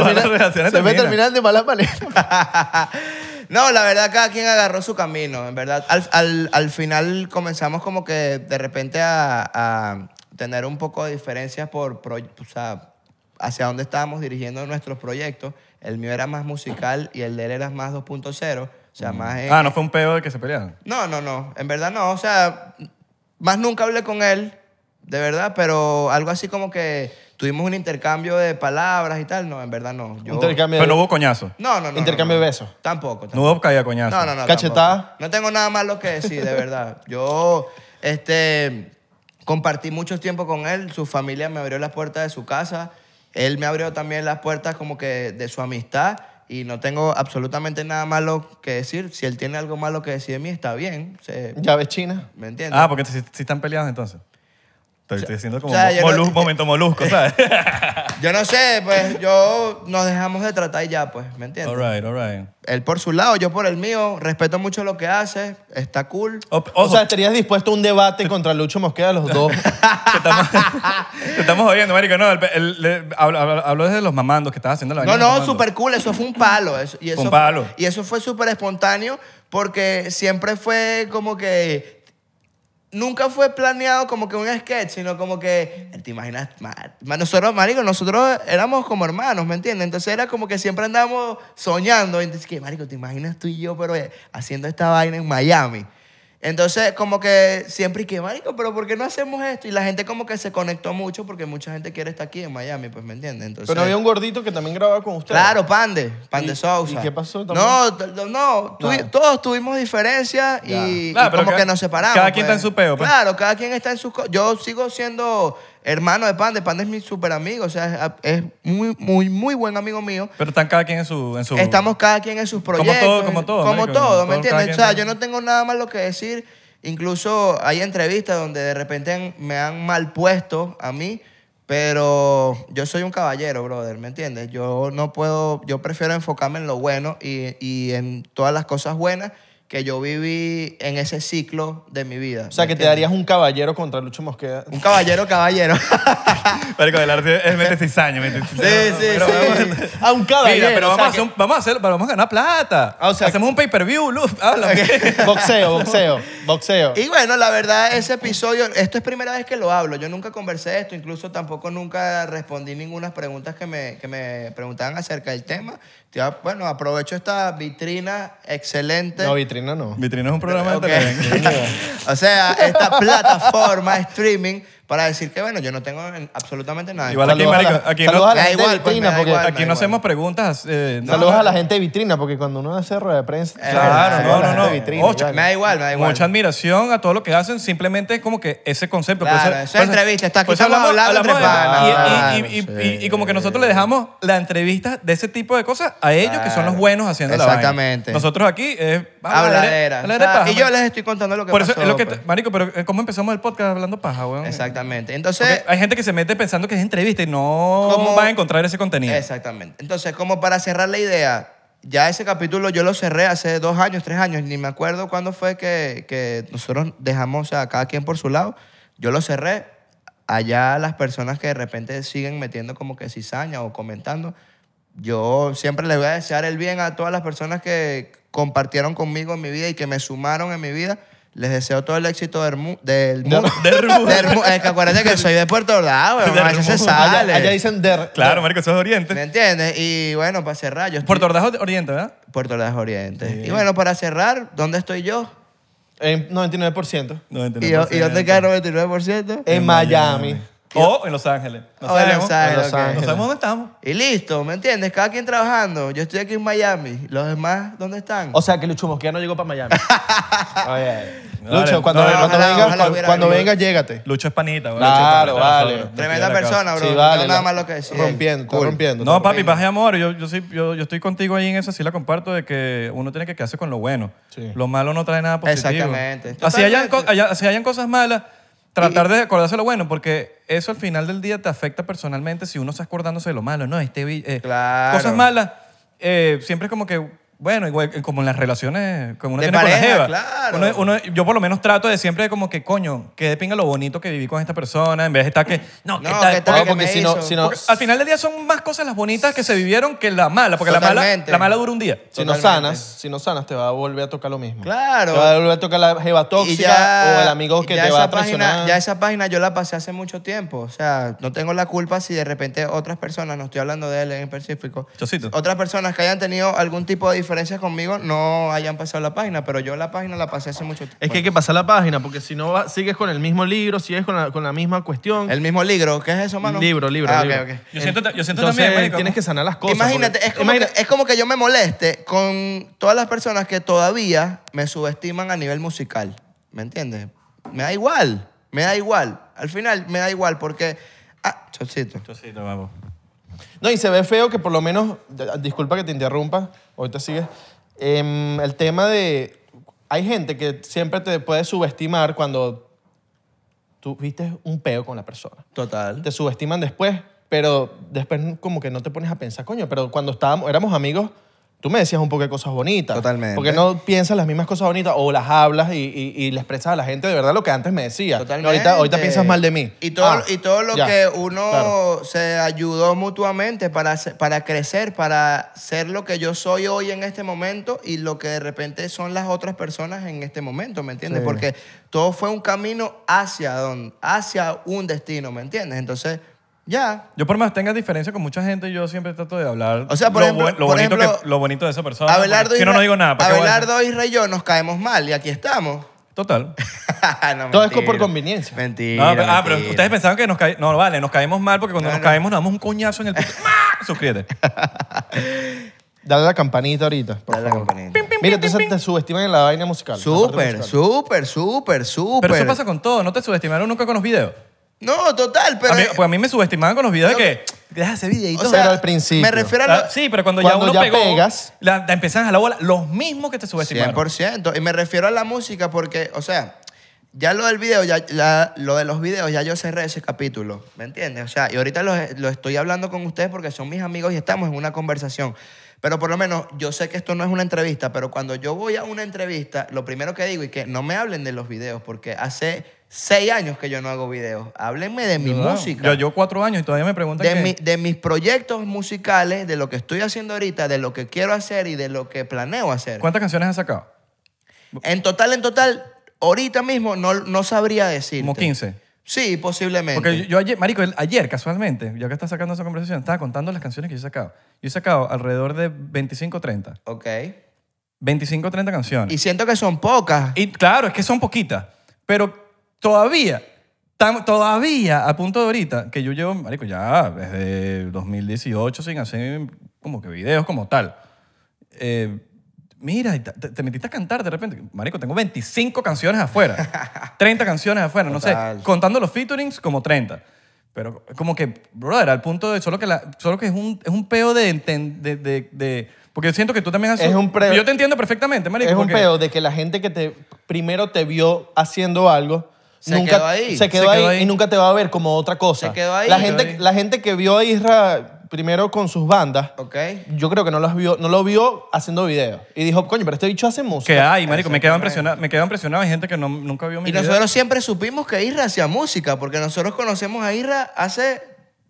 Speaker 2: siempre terminan. de malas maneras. no, la verdad, cada quien agarró su camino, en verdad. Al, final comenzamos como que de repente a, tener un poco de diferencias por, o sea, hacia dónde estábamos dirigiendo nuestros proyectos. El mío era más musical y el de él era más 2.0. O sea, mm. más. ah, ¿no
Speaker 3: fue un pedo de que se pelearon?
Speaker 2: No, no, no. En verdad no. O sea, más nunca hablé con él, de verdad, pero algo así como que tuvimos un intercambio de palabras y tal. No, en verdad no. Intercambio Pero no hubo coñazo. No, no, no. Intercambio
Speaker 3: de besos. Tampoco. No hubo caída coñazo. No, no, no. Cachetada.
Speaker 2: No tengo nada malo que decir, de verdad. Yo, este, compartí mucho tiempo con él. Su familia me abrió las puertas de su casa. Él me abrió también las puertas como que de su amistad. Y no tengo absolutamente nada malo que decir. Si él tiene algo malo que decir de mí, está bien. ya
Speaker 3: ves China. ¿Me entiendes? Ah, porque si están peleados entonces. Estoy, diciendo haciendo como un momento molusco,
Speaker 2: ¿sabes? yo no sé, pues yo nos dejamos de tratar y ya, pues, ¿me entiendes? All right, all right. Él por su lado, yo por el mío, respeto mucho lo que hace, está cool. O, sea, estarías dispuesto a un debate contra Lucho Mosqueda los dos. te, estamos, estamos oyendo, marico, no, habló,
Speaker 3: desde los mamandos que estabas haciendo la No, no, súper
Speaker 2: cool, eso fue un palo. Eso, y eso, un palo. Y eso fue súper espontáneo porque siempre fue como que nunca fue planeado como que un sketch, sino como que, te imaginas, nosotros, marico, nosotros éramos como hermanos, ¿me entiendes? Entonces era como que siempre andábamos soñando, entonces que, marico, te imaginas tú y yo, pero eh, haciendo esta vaina en Miami. Entonces, como que siempre y que, marico, pero ¿por qué no hacemos esto? Y la gente como que se conectó mucho porque mucha gente quiere estar aquí en Miami, pues, ¿me entiendes? Entonces, pero había un gordito que también grababa con usted. Claro, Pande, Pande sauce Sousa. ¿Y qué pasó No, no, todos tuvimos diferencias y, como que nos separamos. Cada quien está en pues. su peo. Pues. Claro, cada quien está en sus... Yo sigo siendo hermano de Panda. Panda es mi súper amigo, o sea, es, muy, muy, muy buen amigo mío.
Speaker 3: Pero están cada quien en su... En su... Estamos
Speaker 2: cada quien en sus proyectos. Como todo, como todo. Como todos, ¿me entiendes? O sea, yo no tengo nada más lo que decir. Incluso hay entrevistas donde de repente me han mal puesto a mí, pero yo soy un caballero, brother, ¿me entiendes? Yo no puedo, yo prefiero enfocarme en lo bueno y, y en todas las cosas buenas que yo viví en ese ciclo de mi vida. O sea, que te darías un
Speaker 3: caballero contra Lucho Mosqueda.
Speaker 2: Un caballero, caballero.
Speaker 3: Pero el arte es 26 años. años. Sí, sí,
Speaker 2: sí. Ah, a... un caballero. Mira, pero vamos,
Speaker 3: a hacer, vamos, a ganar plata. Ah, o sea, Hacemos un pay-per-view, Luz. boxeo, boxeo,
Speaker 2: boxeo. Y bueno, la verdad, ese episodio, esto es primera vez que lo hablo. Yo nunca conversé esto, incluso tampoco nunca respondí ninguna preguntas que me, que me preguntaban acerca del tema bueno, aprovecho esta vitrina excelente. No,
Speaker 1: vitrina no. Vitrina es un programa de televisión. o sea, esta
Speaker 2: plataforma streaming para decir que, bueno, yo no tengo absolutamente nada. Igual aquí, marico, aquí no, a pues, igual, aquí no hacemos
Speaker 3: preguntas. Eh, saludos a la gente
Speaker 2: de vitrina, porque cuando uno hace rueda de prensa. Eh, claro, no, no, no. me da igual, me da igual. Mucha
Speaker 3: admiración a todo lo que hacen, simplemente es como que ese concepto. Claro, esa entrevista está aquí. estamos hablando, de, y, como que nosotros le dejamos la entrevista de ese tipo de cosas a ellos, que son los buenos haciendo la Exactamente. Nosotros aquí es. Eh, Habladera. Y yo pues. les estoy
Speaker 2: contando lo que pasó. Por eso es lo que.
Speaker 3: Pues. Marico, pero ¿cómo empezamos el podcast
Speaker 2: hablando paja, weón? Exacto.
Speaker 3: Exactamente. Entonces. hay gente que se mete pensando que es entrevista y no cómo va a encontrar ese contenido. Exactamente.
Speaker 2: Entonces, como para cerrar la idea, ya ese capítulo yo lo cerré hace dos años, tres años, ni me acuerdo cuándo fue que, que nosotros dejamos a cada quien por su lado. Yo lo cerré. Allá las personas que de repente siguen metiendo como que cizaña o comentando, yo siempre les voy a desear el bien a todas las personas que compartieron conmigo en mi vida y que me sumaron en mi vida les deseo todo el éxito del mundo. Del mundo. que acuérdate que soy de Puerto Ordaz, weón. A veces se sale. Allá, dicen der. Claro, Marco, eso es Oriente. ¿Me entiendes? Y bueno, para cerrar, yo Puerto Ordaz Oriente, ¿verdad? Puerto Ordaz Oriente. Y bueno, para cerrar, ¿dónde estoy yo? En 99%. 99%. ¿Y, ¿y dónde queda el 99%? En, Miami. O en Los Ángeles. No O en Los Ángeles, No sabemos dónde estamos. Y listo, ¿me entiendes? Cada quien trabajando. Yo estoy aquí en Miami. ¿Los demás dónde están? O sea, que Lucho Mosquera no llegó para Miami. Oye, Lucho, cuando, cuando
Speaker 3: venga, cuando, llégate. Lucho es panita. Claro, vale. Tremenda persona, bro. Sí, vale, No nada más lo que decir. Rompiendo, rompiendo. No, papi, paz amor. Yo, yo, sí- yo, yo estoy contigo ahí en eso, sí la comparto, de que uno tiene que quedarse con lo bueno. Sí. Lo malo no trae nada positivo. Exactamente. Así hayan, así hayan cosas malas, Tratar de acordarse lo bueno, porque eso al final del día te afecta personalmente si uno está acordándose de lo malo, ¿no? Este, eh, Cosas malas, eh, siempre es como que bueno, igual, como en las relaciones que uno tiene jeva. Claro. yo por lo menos trato de siempre como que, coño, que de pinga lo bonito que viví con esta persona, en vez de estar que, no, que no, tal, porque, si no, al final del día son más cosas las bonitas que se vivieron que la mala, porque la mala, la mala dura un día. Si no sanas, si no
Speaker 1: sanas, te va a volver a tocar lo mismo. Claro. Te va a volver a tocar la jeva tóxica o el amigo que te va a
Speaker 2: traicionar. ya esa página yo la pasé hace mucho tiempo. O sea, no tengo la culpa si de repente otras personas, no estoy hablando de él en específico, otras personas que hayan tenido algún tipo de diferencias conmigo no hayan pasado la página, pero yo la página la pasé hace mucho tiempo. Es que hay que
Speaker 1: pasar la página, porque si no sigues con el mismo libro, sigues con la, con la misma cuestión. El mismo libro, ¿qué es eso, mano? Libro, libro, ah, Yo siento, yo también, tienes que sanar las cosas. Imagínate,
Speaker 2: es como, Que, yo me moleste con todas las personas que todavía me subestiman a nivel musical. ¿Me entiendes? Me da igual, me da igual. Al final me da igual porque... Ah, chocito. Chocito, vamos.
Speaker 1: No, y se ve feo que por lo menos, disculpa que te interrumpa, ahorita sigues, em, el tema de, hay gente que siempre te puede subestimar cuando tú viste un peo con la persona. Total. Te subestiman después, pero después como que no te pones a pensar, coño, pero cuando estábamos, éramos amigos, tú me decías un poco de cosas bonitas. Totalmente. Porque no piensas las mismas cosas bonitas o las hablas y, y, y le expresas a la gente de verdad lo que antes me decías. Totalmente. Ahorita, piensas mal de mí. Y todo, ah, y todo lo que uno
Speaker 2: se ayudó mutuamente para, para crecer, para ser lo que yo soy hoy en este momento y lo que de repente son las otras personas en este momento, ¿me entiendes? Porque todo fue un camino hacia, hacia un destino, ¿me entiendes? Entonces ya. Yo por más tenga diferencia con mucha gente, yo siempre trato de hablar o sea, por lo, ejemplo, lo bonito que, lo bonito de esa persona. Pues. Abelardo, no, no digo nada. Abelardo y yo nos caemos mal y aquí estamos. Total. Todo es por conveniencia.
Speaker 3: Mentira. ah, pero ah, ustedes pensaban que nos caemos? No, vale, nos caemos mal porque cuando nos caemos nos damos un coñazo en el. ¡Ah! Suscríbete. Dale la campanita ahorita, por Mira, entonces te
Speaker 1: subestiman en la vaina musical. Súper, súper,
Speaker 3: súper, súper. Pero eso pasa con todo. No te subestimaron nunca con los videos. No, total, pero... A pues a mí me subestimaban con los videos de que... Deja ese videito.
Speaker 1: O sea, pero al principio. Me refiero a... Ah, sí, pero cuando, ya uno pegas.
Speaker 2: la, a la bola. Los mismos que te subestimaban. 100%. Y me refiero a la música porque, o sea, ya lo del video, ya, lo de los videos, ya yo cerré ese capítulo, ¿me entiendes? O sea, y ahorita lo, lo estoy hablando con ustedes porque son mis amigos y estamos en una conversación. Pero por lo menos yo sé que esto no es una entrevista, pero cuando yo voy a una entrevista, lo primero que digo es que no me hablen de los videos porque hace seis años que yo no hago videos. Háblenme de mi música. Yo, yo
Speaker 3: cuatro años y todavía me preguntan. De,
Speaker 2: de mis proyectos musicales, de lo que estoy haciendo ahorita, de lo que quiero hacer y de lo que planeo hacer. ¿Cuántas canciones has sacado? En total, en total, ahorita mismo no, no sabría decir. Como
Speaker 3: 15. Sí, posiblemente. Porque yo ayer, Marico, ayer casualmente, ya que estás sacando esa conversación, estaba contando las canciones que yo he sacado. Yo he sacado alrededor de 25 30. Ok. 25 30 canciones. Y siento que son pocas. Y claro, es que son poquitas. Pero Todavía, todavía, a punto de ahorita, que yo llevo, marico, ya desde 2018 sin hacer como que videos como tal. Eh, mira, te, metiste a cantar de repente. Marico, tengo 25 canciones afuera, 30 canciones afuera, no sé, contando los featurings como 30. Pero como que, brother, al punto de solo que, solo que es, un, es un peo de, de, de, Porque siento que tú también Es un peo. Yo te entiendo perfectamente,
Speaker 1: marico. Es un peo de que la gente que te primero te vio haciendo algo se quedó ahí. Se quedó, y nunca te va a ver como otra cosa. La, gente, la gente que vio a Isra primero con sus bandas, okay. yo creo que no, los vio, no lo vio haciendo videos. Y dijo, coño, pero este bicho
Speaker 2: hace música. Que hay, marico, me quedo impresionado.
Speaker 3: Me quedo impresionado. Hay gente que no, nunca vio mi Y nosotros
Speaker 2: siempre supimos que Isra hacía música, porque nosotros conocemos a Isra hace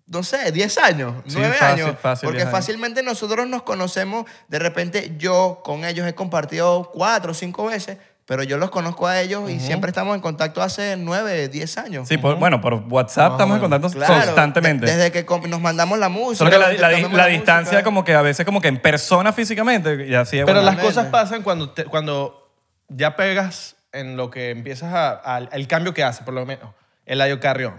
Speaker 2: no sé, 10 años, 9 años. porque fácilmente nosotros nos conocemos, de repente yo con ellos he compartido 4 o 5 veces, pero yo los conozco a ellos y siempre estamos en contacto hace 9, 10 años. Sí, pues, bueno, por WhatsApp estamos en contacto constantemente. Desde que nos mandamos la música. la,
Speaker 3: distancia como que a veces como que en persona físicamente y así Pero las cosas
Speaker 2: pasan cuando,
Speaker 1: cuando ya pegas en lo que empiezas a, al- cambio que hace, por lo menos. el Carrión.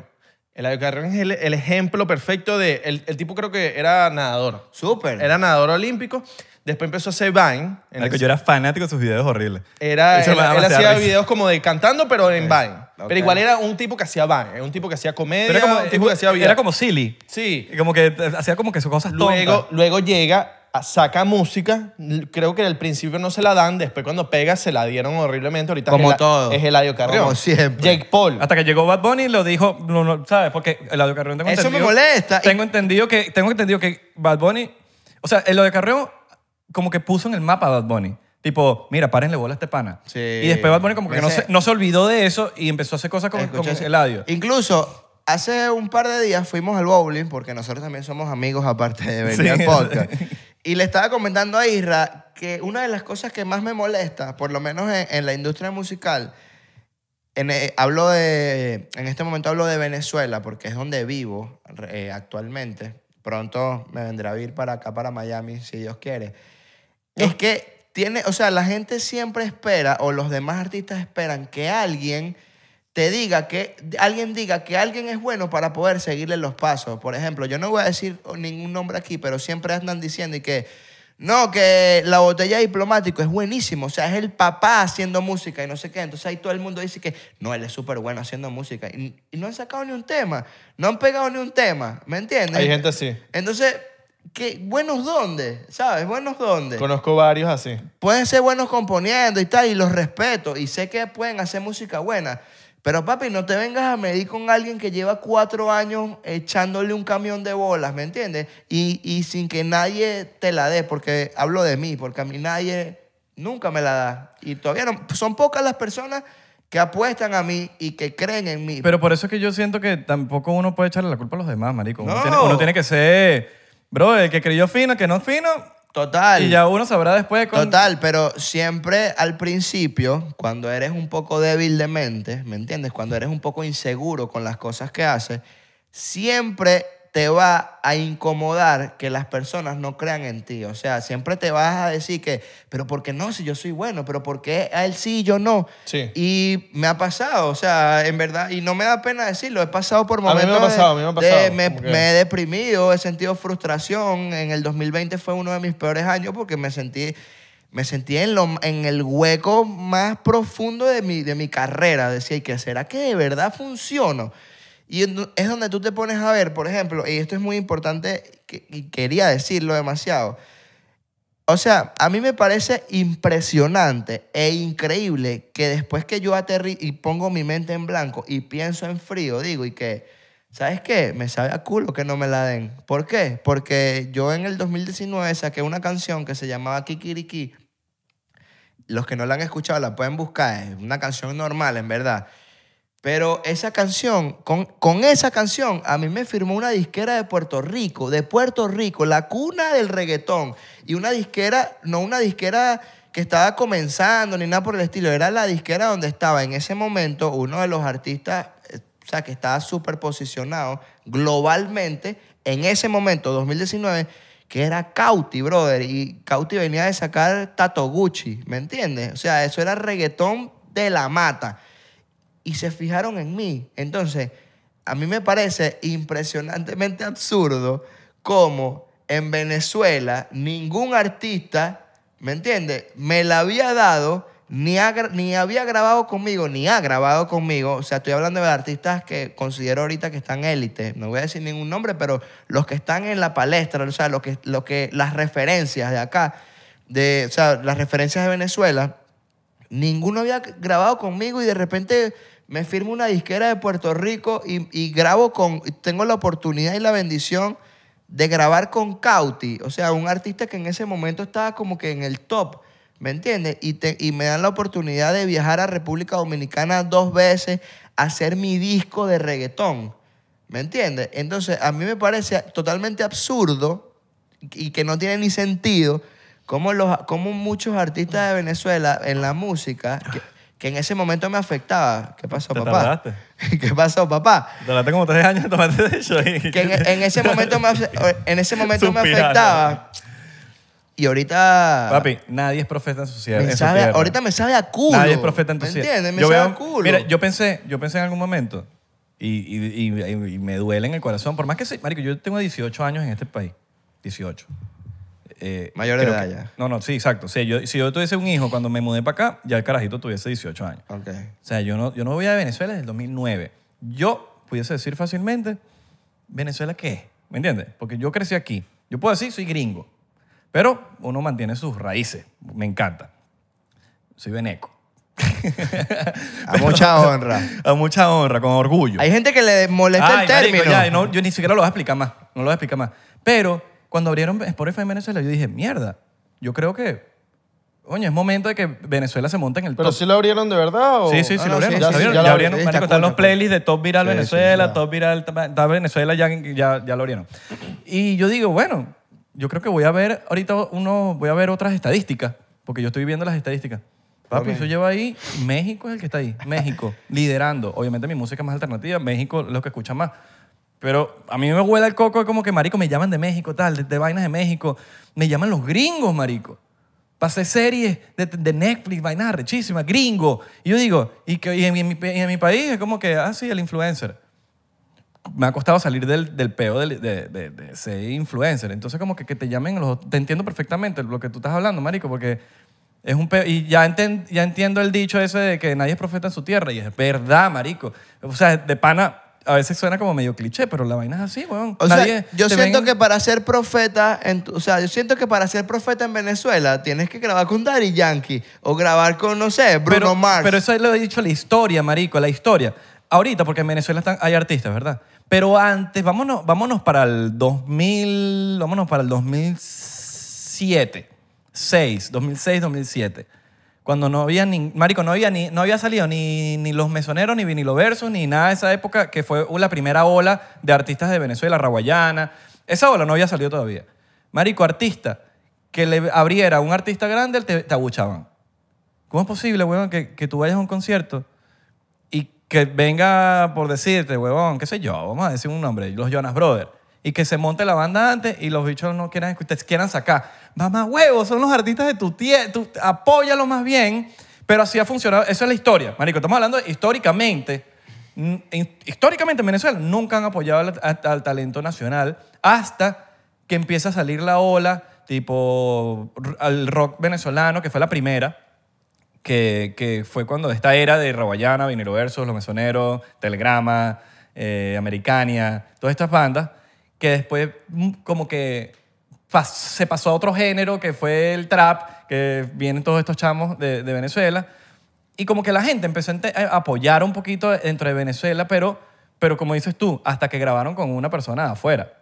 Speaker 1: El Carrión es el, el ejemplo perfecto de. El, el tipo creo que era nadador. Súper. Era nadador olímpico Después empezó a hacer Vine. En yo era
Speaker 3: fanático de sus videos horribles.
Speaker 1: Era, él, hacía videos como de cantando, pero en Vine. Pero igual era un tipo que hacía Vine, era un tipo que hacía comedia, era como,
Speaker 3: silly. Sí. como que hacía como que
Speaker 1: sus cosas Luego, luego llega, saca música, creo que al principio no se la dan, después cuando pega se la dieron horriblemente. Ahorita Como es el todo. Es Eladio Carrión. Como siempre.
Speaker 3: Jake Paul. Hasta que llegó Bad Bunny y lo dijo, no, no, ¿sabes? Porque Eladio Carrión tengo Eso me molesta. Tengo entendido que tengo entendido que Bad Bunny, o sea, Eladio Carrión como que puso en el mapa a Bad Bunny. Tipo,
Speaker 2: mira, párenle bola a este pana. Y después Bad Bunny como que no
Speaker 3: se, olvidó de eso y empezó a hacer cosas con, con el Eladio.
Speaker 2: Incluso hace un par de días fuimos al bowling, porque nosotros también somos amigos aparte de venir al podcast. Y le estaba comentando a Isra que una de las cosas que más me molesta, por lo menos en, la industria musical, en, eh, hablo de, en este momento hablo de Venezuela, porque es donde vivo eh, actualmente. Pronto me vendrá a ir para acá, para Miami, si Dios quiere. Es que tiene, o sea, la gente siempre espera, o los demás artistas esperan que alguien te diga que alguien diga que alguien es bueno para poder seguirle los pasos. Por ejemplo, yo no voy a decir ningún nombre aquí, pero siempre andan diciendo y que no, que la botella diplomático es buenísimo, o sea, es el papá haciendo música y no sé qué. Entonces ahí todo el mundo dice que no, él es súper bueno haciendo música. Y, y, no han sacado ni un tema, no han pegado ni un tema, ¿me entiendes? Hay gente así. Entonces, ¿Qué? ¿Buenos dónde? ¿Sabes? ¿Buenos dónde?
Speaker 1: Conozco varios así.
Speaker 2: Pueden ser buenos componiendo y tal, y los respeto, y sé que pueden hacer música buena. Pero papi, no te vengas a medir con alguien que lleva cuatro años echándole un camión de bolas, ¿me entiendes? Y, y sin que nadie te la dé, porque hablo de mí, porque a mí nadie nunca me la da. Y todavía son pocas las personas que apuestan a mí y que creen en mí. Pero por eso
Speaker 3: es que yo siento que tampoco uno puede echarle la culpa a los demás, marico. Uno, uno tiene que ser Bro, el que creyó fino, que no es fino.
Speaker 2: Total. Y ya uno sabrá después. Total, pero siempre al principio, cuando eres un poco débil de mente, ¿me entiendes? Cuando eres un poco inseguro con las cosas que haces, siempre te va a incomodar que las personas no crean en ti. O sea, siempre te vas a decir que, pero ¿por qué no? Si yo soy bueno, pero ¿por qué a él sí y yo no? Sí. Y me ha pasado, o sea, en verdad, y no me da pena decirlo, he pasado por momentos. A mí me ha pasado, a mí me ha pasado. me, he deprimido, he sentido frustración. En el 2020 fue uno de mis peores años porque me sentí. Me sentí en, lo, en el hueco más profundo de mi, de mi carrera. Decía, ¿y qué será que de verdad funciono? Y es donde tú te pones a ver, por ejemplo, y esto es muy importante y quería decirlo demasiado. O sea, a mí me parece impresionante e increíble que después que yo aterri y pongo mi mente en blanco y pienso en frío, digo, y que, ¿sabes qué? Me sabe a culo que no me la den. ¿Por qué? Porque yo en el 2019 saqué una canción que se llamaba Kikiriki. Los que no la han escuchado la pueden buscar, es una canción normal, en verdad. Pero esa canción, con, con, esa canción, a mí me firmó una disquera de Puerto Rico, de Puerto Rico, la cuna del reggaetón. Y una disquera, no una disquera que estaba comenzando ni nada por el estilo, era la disquera donde estaba en ese momento uno de los artistas, eh, o sea, que estaba súper posicionado globalmente en ese momento, 2019, que era Cauti, brother. Y Cauti venía de sacar Tato Gucci, ¿me entiendes? O sea, eso era reggaetón de la mata y se fijaron en mí. Entonces, a mí me parece impresionantemente absurdo cómo en Venezuela ningún artista, ¿me entiendes? Me la había dado, ni, ni había grabado conmigo, ni ha grabado conmigo. O sea, estoy hablando de artistas que considero ahorita que están élite. No voy a decir ningún nombre, pero los que están en la palestra, o sea, que, que, las referencias de acá, de, o sea, las referencias de Venezuela, ninguno había grabado conmigo y de repente me firmo una disquera de Puerto Rico y, grabo con, tengo la oportunidad y la bendición de grabar con Cauti, o sea, un artista que en ese momento estaba como que en el top, ¿me entiendes? Y, me dan la oportunidad de viajar a República Dominicana dos veces, a hacer mi disco de reggaetón, ¿me entiendes? Entonces, a mí me parece totalmente absurdo y que no tiene ni sentido como los, muchos artistas de Venezuela en la música que en ese momento me afectaba. ¿Qué pasó, papá? ¿Qué pasó, papá?
Speaker 3: Tardaste como tres años en eso. Que en, ese
Speaker 2: momento me, en ese momento afectaba.
Speaker 3: Y ahorita... Papi, nadie es profeta en su ahorita me sabe a culo. Nadie es profeta en tu ¿Me Me yo sabe a culo. Mira, yo pensé, yo pensé en algún momento, y, me duele en el corazón, por más que sí, marico, yo tengo 18 años en este país. 18. Eh, Mayor de edad ya. No, no, sí, exacto. Si yo, si yo tuviese un hijo cuando me mudé para acá, ya el carajito tuviese 18 años. Okay. O sea, yo no, yo no voy a Venezuela desde el 2009. Yo pudiese decir fácilmente, ¿Venezuela qué? ¿Me entiendes? Porque yo crecí aquí. Yo puedo decir, soy gringo. Pero uno mantiene sus raíces. Me encanta. Soy veneco. a mucha honra. A mucha honra, con orgullo. Hay gente que le molesta el término. yo ni siquiera lo voy a explicar más. No lo voy a explicar más. Pero cuando abrieron Spotify en Venezuela, yo dije, mierda, yo creo que, coño, es momento de que Venezuela se monte en el top. ¿Pero si lo abrieron de verdad? O... Sí, sí, sí, ah, lo abrieron. ya, lo abrieron. están los playlists de Top Viral Venezuela, Top Viral Venezuela, ya, lo abrieron. Y yo digo, bueno, yo creo que voy a ver ahorita uno, voy a ver otras estadísticas, porque yo estoy viendo las estadísticas. Papi, eso lleva ahí, México es el que está ahí, México, liderando. Obviamente mi música es más alternativa, México es lo que escucha más. Pero a mí me huele el coco, es como que, marico, me llaman de México, tal, de, vainas de México. Me llaman los gringos, marico. Pasé series de, Netflix, vainas rechísimas, gringo. Y yo digo, y, que, en, mi, en, mi, país es como que, ah, sí, el influencer. Me ha costado salir del, del peo de, de, ser influencer. Entonces, como que, que te llamen los. Te entiendo perfectamente lo que tú estás hablando, marico, porque es un peo. Y ya, ya entiendo el dicho ese de que nadie es profeta en su tierra. Y es verdad, marico. O sea, de
Speaker 2: pana a veces suena como medio cliché, pero la vaina es así, weón. O sea, yo siento que para ser profeta, en o sea, yo siento que para ser profeta en Venezuela tienes que grabar con Daddy Yankee o grabar con, no sé, Bruno pero, Mars. Pero
Speaker 3: eso lo he dicho la historia, marico, la historia. Ahorita, porque en Venezuela están, hay artistas, ¿verdad? Pero antes, vámonos, vámonos para el 2000, vámonos para el 2007, 6, 2006, 2007 cuando no había ni, marico, no había ni, no había salido ni, ni los mesoneros, ni Vinilo Versus, ni nada de esa época, que fue la primera ola de artistas de Venezuela, raguayana. Esa ola no había salido todavía. Marico, artista, que le abriera un artista grande, te, te abuchaban. ¿Cómo es posible, huevón, que, que tú vayas a un concierto y que venga por decirte, huevón, qué sé yo, vamos a decir un nombre, los Jonas Brothers y que se monte la banda antes y los bichos no quieran escuchar, quieran sacar. Mamá huevos, son los artistas de tu tía, tú, apóyalo más bien. Pero así ha funcionado, esa es la historia, marico. Estamos hablando históricamente, históricamente en Venezuela nunca han apoyado al, talento nacional hasta que empieza a salir la ola tipo al rock venezolano, que fue la primera, que, fue cuando esta era de Rabayana, Vinilo Versos, Los Mesoneros, Telegrama, eh, Americania, todas estas bandas que después mm, como que se pasó a otro género, que fue el trap, que vienen todos estos chamos de, Venezuela. Y como que la gente empezó a apoyar un poquito dentro de Venezuela, pero, pero como dices tú, hasta que grabaron con una persona de afuera.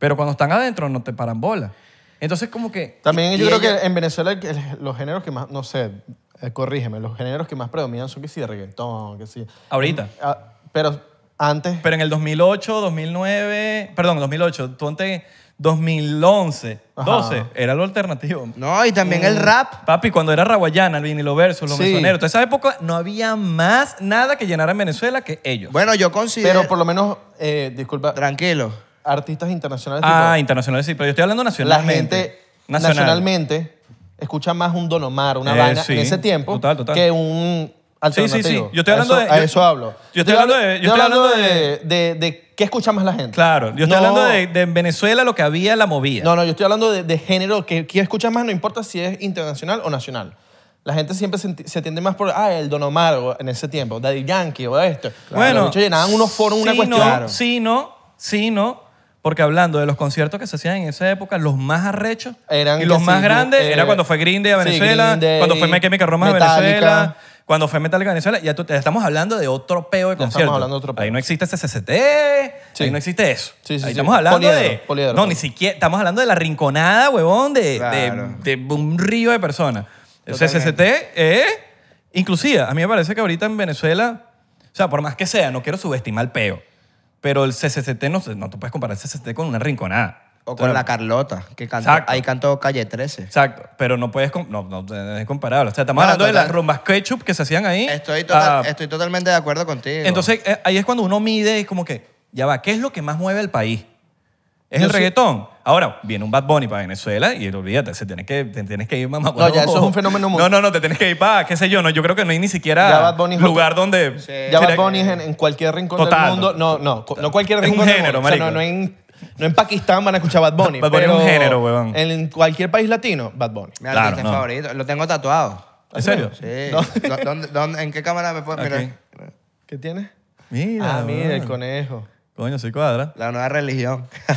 Speaker 3: Pero cuando están adentro no te paran bola. Entonces como que... También yo creo que en Venezuela los géneros que más, no sé,
Speaker 1: eh, corrígeme, los géneros que más predominan son que sí, reggaetón, que sí. Ahorita. Ah, pero
Speaker 3: antes. Pero en el 2008, 2009, perdón, 2008, tú antes 2011, 12, era lo alternativo. No, y también el mm. rap. Papi, cuando era Raguayana, el vinilo Verso, los Sí. toda esa época no había más nada que llenara en Venezuela que ellos. Bueno, yo
Speaker 1: considero. Pero por lo menos, eh, disculpa, Tranquilo. artistas internacionales. ah,
Speaker 3: internacionales sí, pero yo estoy hablando nacionalmente. la gente nacionalmente
Speaker 1: escucha más un Don Omar, una eh, banda en ese tiempo que
Speaker 3: un Sí, sí, sí. Yo estoy hablando de. A eso hablo. Yo estoy, hablando, de. Yo estoy hablando, de,
Speaker 1: de, qué escucha más la gente. Claro. Yo estoy hablando de,
Speaker 3: en Venezuela lo que había la movía.
Speaker 1: No, no, yo estoy hablando de, género que escucha más no importa si es internacional o nacional. La gente siempre se, atiende más por, ah, el Don Omar en ese tiempo, Daddy Yankee o esto. Bueno. bueno. hecho llenaban unos foros, una cuestión.
Speaker 3: Sí, no, sí, no. Porque hablando de los conciertos que se hacían en esa época, los más arrechos Eran y los más grandes eh, era cuando fue Green a Venezuela, cuando fue Mike Roma a Venezuela cuando fue Metal Venezuela, ya, estamos hablando de otro peo de concierto. Estamos hablando de otro peo. Ahí no existe CCCT, ahí no existe eso. ahí estamos hablando de. Poliedro, no, ni siquiera. Estamos hablando de la rinconada, huevón, de, un río de personas. El CCCT es. Inclusive, a mí me parece que ahorita en Venezuela, o sea, por más que sea, no quiero subestimar el peo, pero el CCT, no, no tú puedes comparar el CCCT con una rinconada. O con la Carlota, que ahí cantó Calle 13. Exacto, pero no puedes compararlo. O sea, estamos hablando de las rumbas ketchup que se hacían ahí. Estoy, ah,
Speaker 2: totalmente de acuerdo contigo. Entonces,
Speaker 3: eh, ahí es cuando uno mide y es como que, ya va, ¿qué es lo que más mueve el país?
Speaker 2: Es el reggaetón. Ahora, viene
Speaker 3: un Bad Bunny para Venezuela y olvídate, se tiene que, te tienes que ir mamá. No, ya eso es un fenómeno mundial. No, no, no, te tienes que ir para, qué sé yo, no, yo creo que no hay ni siquiera lugar donde... Ya Bad Bunny es en, cualquier rincón del mundo. No, no, no cualquier Es un del género, mundo. no, no
Speaker 1: no en Pakistán van a escuchar Bad Bunny. Bad Bunny es un género, weón. En cualquier país latino, Bad Bunny. Mi Claro, favorito. Lo tengo tatuado. ¿En serio? Sí.
Speaker 2: en qué cámara me puedo mirar? ¿Qué tienes?
Speaker 1: Mira. Ah, mira, el conejo.
Speaker 3: Coño, soy cuadra. La nueva religión.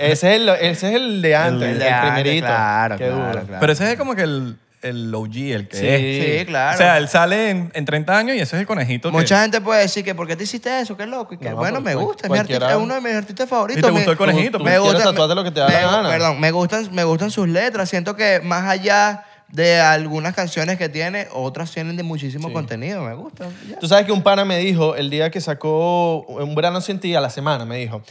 Speaker 3: ese, es el, ese es el de antes, el, de primerito. claro, Qué duro. claro. Pero ese es como que el, el OG, el que es. Sí, claro. O sea, él sale en, 30 años y ese es el conejito. Mucha gente
Speaker 2: puede decir que ¿por qué te hiciste eso? Qué loco. Y que, bueno, pues, me gusta. Es, uno de mis artistas favoritos. ¿Y te gustó el conejito? me gusta, tatuarte lo que te da la gana. Perdón, me gustan, me gustan sus letras. Siento que más allá de algunas canciones que tiene, otras tienen de muchísimo contenido. Me gusta.
Speaker 1: Tú sabes que un pana me dijo el día
Speaker 2: que sacó
Speaker 1: Un verano sin ti la semana, me dijo,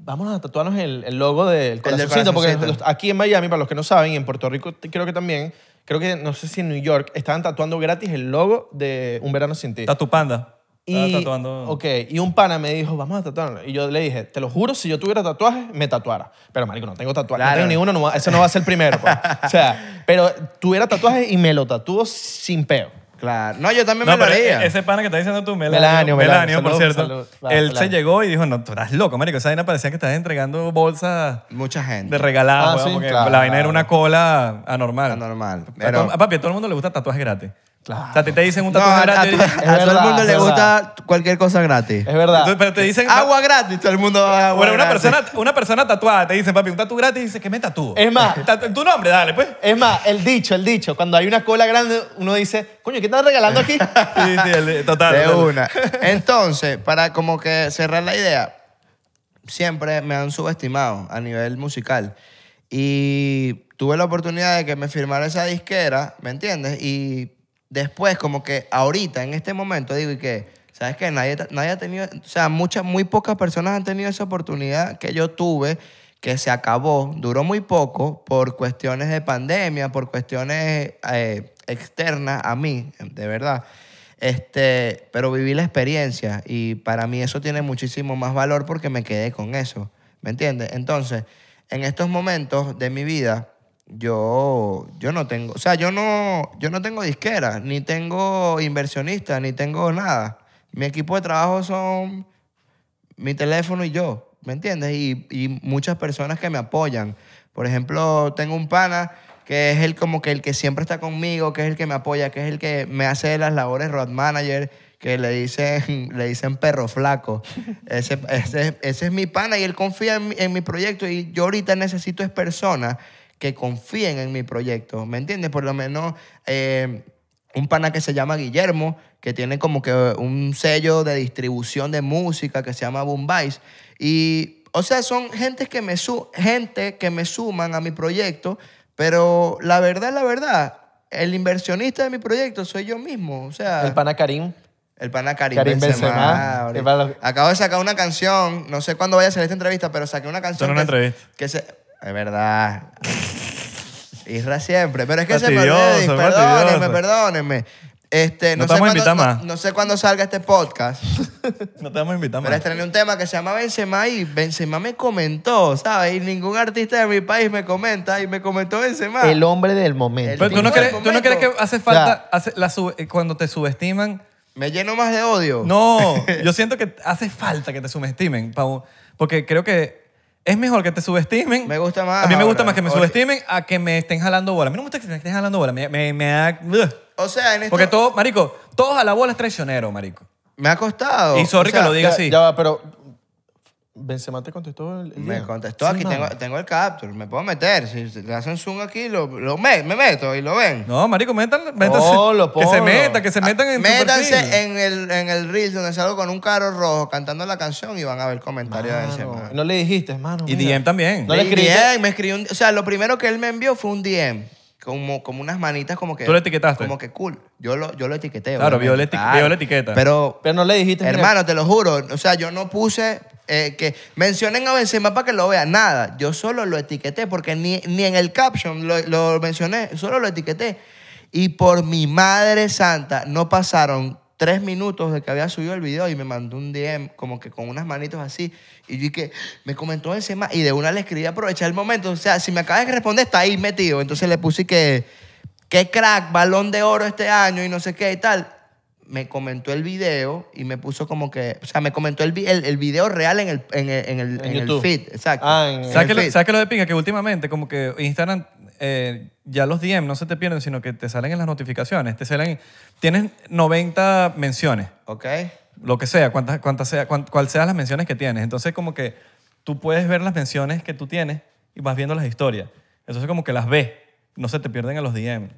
Speaker 1: vamos a tatuarnos el, logo del Conejito porque aquí en Miami, para los que no saben, y en Puerto Rico creo que también, creo que no sé si en New York, estaban tatuando gratis el logo de Un Verano Sin Ti. Tatu Panda. tatuando. Ok, y un pana me dijo, vamos a tatuarlo. Y yo le dije, te lo juro, si yo tuviera tatuajes, me tatuara. Pero, marico, no tengo tatuajes. No tengo ninguno, ese no va a ser el primero. Pues. o sea, pero tuviera tatuajes y me lo tatuó
Speaker 3: sin peo. Claro. No, yo también me lo e- haría. Ese pana que está diciendo tú, Melanio. Melanio, por cierto. él se llegó y dijo, no, tú estás loco, marico. Esa vaina parecía que estabas entregando bolsas... Mucha gente. De regalado, ah, porque la vaina era una cola
Speaker 2: anormal. Anormal. Pero...
Speaker 3: a papi, a todo el mundo le gusta tatuajes gratis. O sea, te dicen un tatuaje gratis. Ah, a- todo el mundo le gusta
Speaker 2: cualquier cosa gratis. Es verdad.
Speaker 3: pero te dicen. Agua gratis, todo el mundo va Bueno, una persona, una persona tatuada te dice, papi, un tatu gratis y dices, ¿qué me tatúo?
Speaker 1: Es más- tu nombre, dale, pues. Es más, el dicho, el dicho, cuando hay una cola grande, uno
Speaker 2: dice, coño, ¿qué estás regalando aquí? Sí, sí, total. De una. Entonces, para como que cerrar la idea, siempre me han subestimado a nivel musical. Y tuve la oportunidad de que me firmara esa disquera, ¿me entiendes? Y después, como que ahorita, en este momento, digo, y que, ¿sabes qué? Nadie, nadie ha tenido, o sea, muchas, muy pocas personas han tenido esa oportunidad que yo tuve, que se acabó, duró muy poco por cuestiones de pandemia, por cuestiones eh, externas a mí, de verdad. Este, pero viví la experiencia y para mí eso tiene muchísimo más valor porque me quedé con eso, ¿me entiendes? Entonces, en estos momentos de mi vida, yo, yo no tengo, o sea, yo no, yo no tengo disquera, ni tengo inversionista, ni tengo nada. Mi equipo de trabajo son mi teléfono y yo, ¿me entiendes? Y, muchas personas que me apoyan. Por ejemplo, tengo un pana que es el como que el que siempre está conmigo, que es el que me apoya, que es el que me hace las labores road manager, que le dicen, le dicen perro flaco. Ese, es mi pana y él confía en, en mi proyecto y yo ahorita necesito es personas que confíen en mi proyecto, ¿me entiendes? Por lo menos eh, un pana que se llama Guillermo, que tiene como que un sello de distribución de música que se llama bombays Y, o sea, son gente que, me su gente que me suman a mi proyecto, pero la verdad, la verdad, el inversionista de mi proyecto soy yo mismo, o sea... El pana Karim. El pana Karim, Karim Benzema. Acabo de sacar una canción, no sé cuándo vaya a salir esta entrevista, pero saqué una canción... Son una entrevista. Que se, es verdad. Isra siempre. Pero es que Fastidioso, se me Perdónenme, perdónenme. Este,
Speaker 3: no, te sé vamos más. no
Speaker 2: sé cuándo salga este podcast. No te vamos a invitar Pero estrené un tema que se llama Benzema y Benzema me comentó, ¿sabes? Y ningún artista de mi país me comenta y me comentó Benzema. El hombre del momento. Pero tú no, crees, tú no que hace falta,
Speaker 3: eh, cuando te subestiman. Me lleno más de odio. No, yo siento que hace falta que te subestimen, porque creo que es mejor que te subestimen. Me gusta más. A mí me gusta más que me subestimen a que me estén jalando bola. A mí no me gusta que me estén jalando bola. Me, me, da. O
Speaker 2: sea, en esto Porque todo,
Speaker 3: marico, todos a la bola es traicionero, marico. me ha costado. Y sorry que lo diga así. Ya pero Benzema te contestó el, Me contestó aquí, tengo,
Speaker 2: tengo, el capture, me puedo meter. Si le hacen zoom aquí, lo, me, meto y lo ven. No, marico, metan, métanse, oh, Que se meta, que se ah, metan en Métanse en el, en el reel donde salgo con un carro rojo cantando la canción y van a ver comentarios de Benzema. No le dijiste, hermano.
Speaker 3: Y DM también. No le, escribí.
Speaker 2: me escribió un, O sea, lo primero que él me envió fue un DM como, unas manitas como que... ¿Tú lo etiquetaste? Como que cool. Yo lo, yo lo etiqueté. Claro, vio la, etiqueta. Pero, pero no le dijiste... Hermano, te lo juro. O sea, yo no puse eh, que mencionen a Benzema para que lo vea Nada. Yo solo lo etiqueté porque ni, ni en el caption lo, lo mencioné. Solo lo etiqueté. Y por mi madre santa, no pasaron tres minutos de que había subido el video y me mandó un DM como que con unas manitos así. Y yo dije, me comentó encima y de una le escribí aprovechar el momento. O sea, si me acabas de responder, está ahí metido. Entonces le puse que, qué crack, balón de oro este año y no sé qué y tal. Me comentó el video y me puso como que, o sea, me comentó el, el, video real en el, en el, en el, en el feed. Exacto. Ah, ¿Sabes
Speaker 3: qué lo de pinga? Que últimamente como que Instagram eh, ya los DM no se te pierden, sino que te salen en las notificaciones. Te salen, tienes 90 menciones. Ok. Lo que sea, cuántas, cuántas sea, cuál sean las menciones que tienes. Entonces, como que tú puedes ver las menciones que tú tienes y vas viendo las historias. Entonces, como que las ves. No se te pierden en los DM.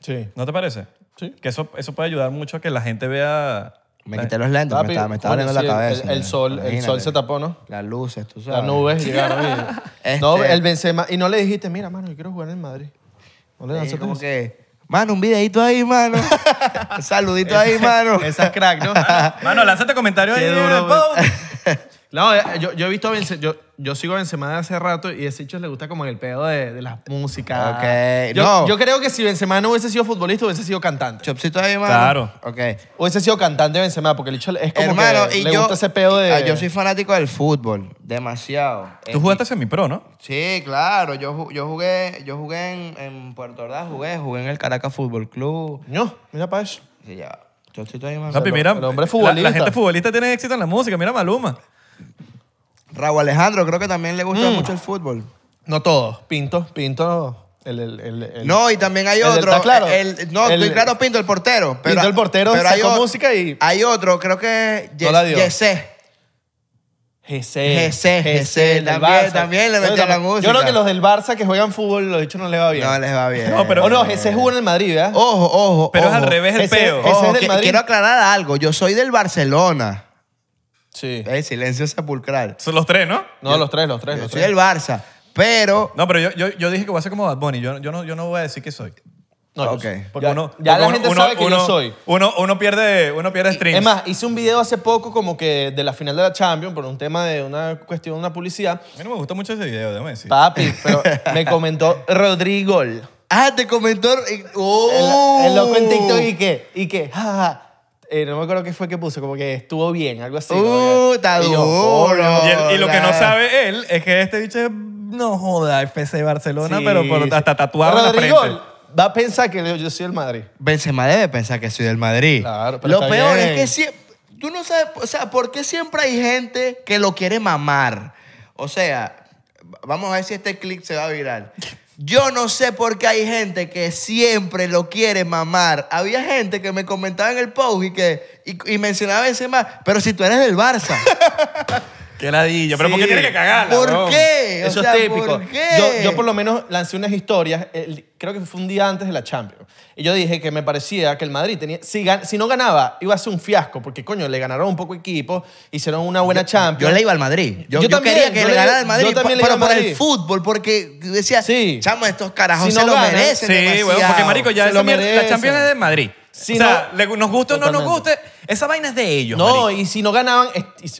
Speaker 3: Sí. ¿No te parece? Sí. Que eso, eso puede ayudar mucho a que la gente vea me eh, quité los lentes, me estaba, me estaba la cabeza. El, sol, el sol se
Speaker 1: tapó, ¿no? Las luces, tú sabes. Las nubes llegaron. Y, No, este- el Benzema. Y no le dijiste, mira, mano, yo quiero jugar en Madrid. No le dijiste. como
Speaker 3: que, mano,
Speaker 1: un videito ahí, mano.
Speaker 2: un saludito ahí, mano. Esa
Speaker 3: es crack, ¿no? mano, lánzate comentario ahí. Duro,
Speaker 1: no, eh, yo, he visto a yo, sigo a Benzema de hace rato y ese hecho le gusta como el pedo de, de las músicas. yo, yo creo que si Benzema no hubiese sido futbolista, hubiese sido cantante. Chopsito ahí, mano. Claro. Ok. Hubiese sido cantante Benzema, porque el hecho es como que le yo, gusta ese pedo de... Ah, yo soy
Speaker 2: fanático del fútbol, demasiado. Tú jugaste pro, ¿no? Sí, claro. Yo, yo jugué, yo jugué en, Puerto Ordaz, jugué, jugué en el Caracas Fútbol Club. No, mira para eso. Sí, ya. Chopsito ahí, mano. mira, el hombre futbolista. La, la gente
Speaker 3: futbolista tiene éxito en la música. Mira Maluma.
Speaker 2: Raúl Alejandro, creo que también le gusta mm. mucho el fútbol. No todos.
Speaker 1: Pinto, Pinto. El, No, y también hay otro. ¿Está claro? no, estoy claro, Pinto
Speaker 2: el portero. Pero, Pinto el portero hay sacó música y- Hay otro, creo que. No Jesse,
Speaker 1: Jesse, Jesse, también- le Yo la música. Yo creo que los del Barça que juegan fútbol, Lo dicho no les va bien. No les va bien. pero- O oh, no, Jesse jugó en el Madrid, ¿verdad? Ojo, ojo. Pero es al revés el peo. quiero
Speaker 2: aclarar algo. Yo soy del Barcelona. Sí.
Speaker 3: Eh, silencio sepulcral. Son los tres, ¿no? No, los tres, los
Speaker 1: tres. Yo soy el
Speaker 2: Barça,
Speaker 3: pero... No, pero yo, yo, yo dije que voy a ser como Bad Bunny. Yo, yo, no, yo no voy a decir que soy. No, Ok. Porque Ya- uno, la gente sabe que yo soy. Uno, uno pierde, uno pierde streams. Es más,
Speaker 1: hice un video hace poco como que de la final de la Champions por un tema de una cuestión, una publicidad. a mí no me gustó mucho ese video, déjame decir. Papi, pero me comentó Rodrigo. Ah, te comentó... el loco en TikTok y oh. qué, y qué, jaja, eh, no me acuerdo qué fue que puso, como que estuvo bien, algo así. Uh,
Speaker 2: y lo que no
Speaker 3: sabe él es que este bicho no joda, FC
Speaker 1: Barcelona, pero hasta tatuado en va a pensar que yo- soy del Madrid.
Speaker 2: Benzema debe pensar que soy del Madrid. lo peor es que siempre, tú no sabes, o sea, ¿por qué siempre hay gente que lo quiere mamar? O sea, vamos a ver si este clip se va a viral. Yo no sé por qué hay gente que siempre lo quiere mamar. Había gente que me comentaba en el post y que mencionaba ese pero si tú eres del Barça.
Speaker 3: Qué ladilla. Pero ¿por qué tiene que cagarla? ¿Por qué? Eso es típico. Yo, por
Speaker 1: lo menos lancé unas historias, creo que fue un día antes de la Champions. Y yo dije que me parecía que el Madrid tenía, si, si no ganaba, iba a ser un fiasco, porque coño, le ganaron un poco equipo, hicieron una
Speaker 3: buena
Speaker 2: Champions. Yo le iba al
Speaker 3: Madrid. Yo, quería que le ganara el Madrid, yo también le pero por el
Speaker 2: fútbol, porque decía, chamo, estos carajos se lo merecen Sí, weón, porque marico, ya lo la Champions es de Madrid o sea,
Speaker 1: nos guste o no nos guste, esa vaina es de ellos. No, y si no ganaban,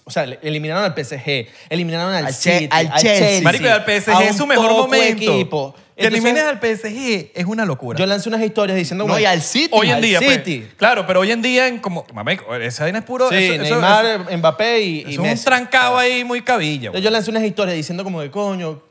Speaker 1: o sea, eliminaron al PSG, eliminaron al, Al al Chelsea. Marico, al PSG es su mejor momento. Equipo. al PSG es una locura. Yo lancé unas historias diciendo, No, y al City. hoy en día, pues,
Speaker 3: claro, pero hoy en día, en como, Mamá, esa vaina es puro. Sí, Neymar, Mbappé y, es un trancado ahí muy cabilla. Yo pues.
Speaker 1: lancé unas historias diciendo como de coño,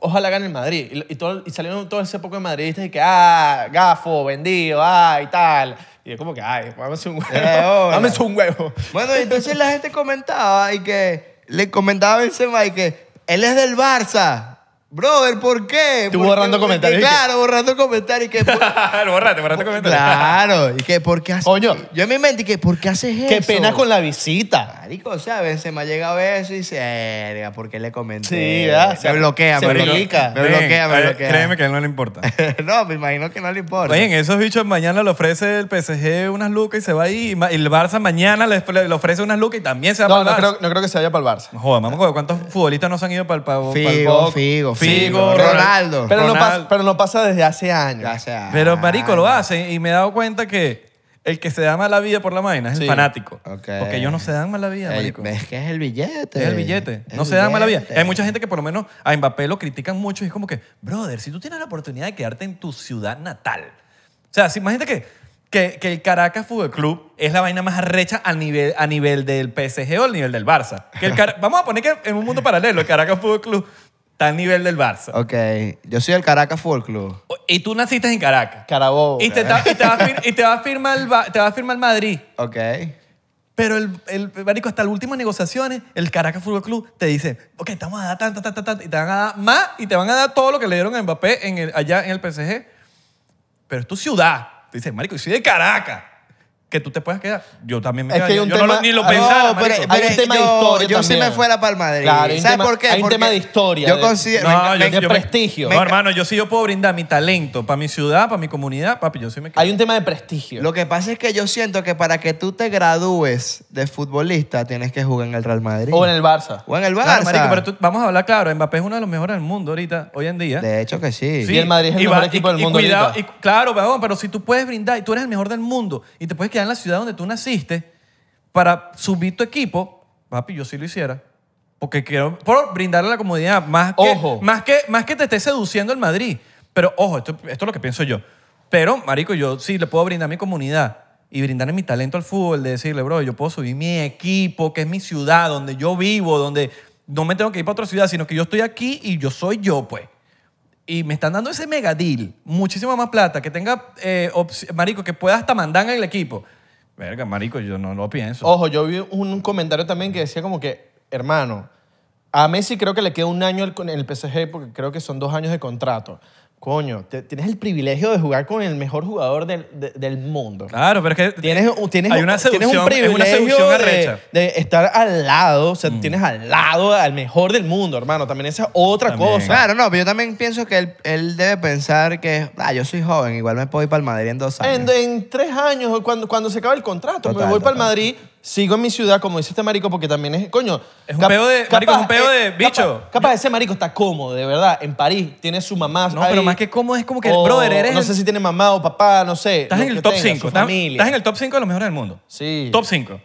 Speaker 1: ojalá gane el Madrid. Y, y, todo, y salieron todo ese poco de madridistas y que, ah, gafo, vendido, ah, y tal. Y es como que, ay, dame un huevo. dame
Speaker 2: un huevo. Bueno, entonces la gente comentaba y que le comentaba a Benzema y que él es del Barça. Brother, ¿por qué? Tú borrando comentarios. Claro, borrando comentarios. Que borrate, borrate comentarios. Claro, y que por qué haces... Coño. Yo en mi mente, que ¿por qué haces eso? Qué pena con la visita. Marico, A veces me ha llegado eso y dice, ¡Eh, ¿por qué le comenté? Sí, ya Se bloquea, se me, bloquea. bloquea, me eh, bloquea. Créeme que a él no le importa. no, me imagino que no le importa. Oye,
Speaker 3: esos bichos mañana le ofrece el PSG unas lucas y se va ahí. Y el Barça mañana le ofrece unas lucas y también se va no, para el No, creo, no creo que se vaya para el Barça. Joder, vamos, ¿cuántos futbolistas no se han ido para el, pavo. Figo, Figo, Figo, Ronaldo. Pero,
Speaker 1: No pasa, desde hace años. Pero marico,
Speaker 3: lo hace y me he dado cuenta que el que se da mala vida por la vaina es el fanático. Porque ellos no se
Speaker 2: dan mala vida, marico. Es que es el billete. Es el billete. no se dan mala vida. Hay
Speaker 3: mucha gente que por lo menos a Mbappé lo critican mucho y es como que, brother, si tú tienes la oportunidad de quedarte en tu ciudad natal. O sea, imagínate que, que, el Caracas Fútbol Club es la vaina más arrecha a nivel, a nivel del PSG o al nivel del Barça. Que Vamos a poner que en un mundo paralelo el Caracas Fútbol Club Está al nivel del Barça.
Speaker 2: Ok. Yo soy del Caracas Fútbol Club.
Speaker 3: Y tú naciste en Caracas. Carabobo. Y te, va, a firmar te a firmar Madrid. Ok. Pero el, marico, hasta las últimas negociaciones, el Caracas Fútbol Club te dice, ok, te vamos a dar tanto, tanto, tanto, y te van a dar más, y te van a dar todo lo que le dieron a Mbappé en allá en el PSG. Pero es tu ciudad. Te dice, marico, yo soy de Caracas que tú te puedas quedar. Yo también me es yo tema, no lo, ni lo no, pensaba. pero, hay un tema de historia. Yo sí me fuera para el Madrid. Claro, ¿Sabes por qué? Hay un tema de historia. Yo considero. No, un yo, de prestigio. no, hermano, yo sí yo puedo brindar mi talento para mi ciudad, para mi comunidad, papi, yo sí me quedo.
Speaker 2: Hay un tema de prestigio. Lo que pasa es que yo siento que para que tú te gradúes de futbolista tienes que jugar en el Real Madrid. O en el Barça. O en el Barça. Claro, marico, pero
Speaker 3: tú, vamos a hablar claro. Mbappé es uno de los mejores del mundo ahorita, hoy
Speaker 2: en día. De hecho que sí. sí y el Madrid es el mejor equipo del mundo. Y
Speaker 3: claro, pero si tú puedes brindar y tú eres el mejor del mundo y te puedes quedar en la ciudad donde tú naciste para subir tu equipo, papi, yo sí lo hiciera. Porque quiero por brindarle la comunidad Más que, Ojo. Más que, más que te esté seduciendo el Madrid. Pero ojo, esto, es lo que pienso yo. Pero, marico, yo sí le puedo brindar a mi comunidad y brindarle mi talento al fútbol, de decirle, bro, yo puedo subir mi equipo, que es mi ciudad, donde yo vivo, donde no me tengo que ir para otra ciudad, sino que yo estoy aquí y yo soy yo, pues y me están dando ese mega muchísima más plata, que tenga, eh, marico, que pueda hasta mandar en el equipo. Verga, marico, yo no lo pienso. Ojo, yo vi un, comentario también que decía como
Speaker 1: que, hermano, a Messi creo que le queda un año en el PSG porque creo que son dos años de contrato. Coño, tienes el privilegio de jugar con el mejor jugador del, del mundo. Claro, pero es que tienes, tienes, hay una tienes un privilegio una de, de, estar al lado, o sea, mm. tienes al lado al mejor del mundo, hermano. También esa es otra cosa.
Speaker 2: Claro, no, pero yo también pienso que él, él, debe pensar que, ah, yo soy joven, igual me puedo ir para el Madrid en dos años. En,
Speaker 1: tres años, cuando, cuando se acabe el contrato, me voy para el Madrid sigo en mi ciudad, como dice este marico, porque también es, coño. Es un peo de, es un peo
Speaker 3: de eh, bicho.
Speaker 1: Capaz, ese marico está cómodo, de verdad. En París tiene su mamá.
Speaker 3: No, pero más que cómodo es como que, el brother, eres No sé si
Speaker 1: tiene mamá o papá, no
Speaker 3: sé. Estás en el top 5. Estás, estás en el
Speaker 2: top 5 de los mejores del mundo.
Speaker 3: Sí. Top 5.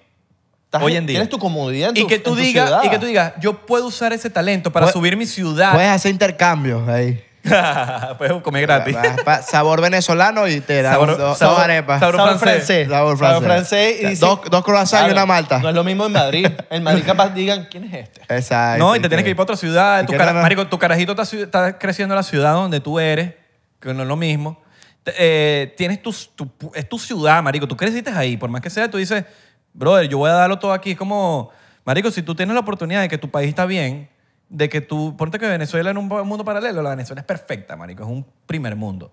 Speaker 3: hoy en día. Tienes tu comodidad Y que tú digas, y que tú digas, yo puedo usar ese talento para subir mi ciudad. Puedes hacer
Speaker 2: intercambios ahí.
Speaker 3: Puedes comer gratis.
Speaker 2: sabor venezolano y te da sabor, dos, arepas. Sabor, francés. Sabor francés. y dos, dos croissants y una malta. No es lo mismo en
Speaker 3: Madrid. En Madrid capaz digan, ¿quién es
Speaker 2: este? Exacto. No, y te tienes que
Speaker 3: ir para otra ciudad. Tu marico, tu carajito está, está, creciendo en la ciudad donde tú eres, que no es lo mismo. Eh, tienes tu, es tu ciudad, marico. Tú creciste ahí. Por más que sea, tú dices, brother, yo voy a darlo todo aquí. Es como, marico, si tú tienes la oportunidad de que tu país está bien de que tú, ponte que Venezuela en un mundo paralelo, la Venezuela es perfecta, marico, es un primer mundo.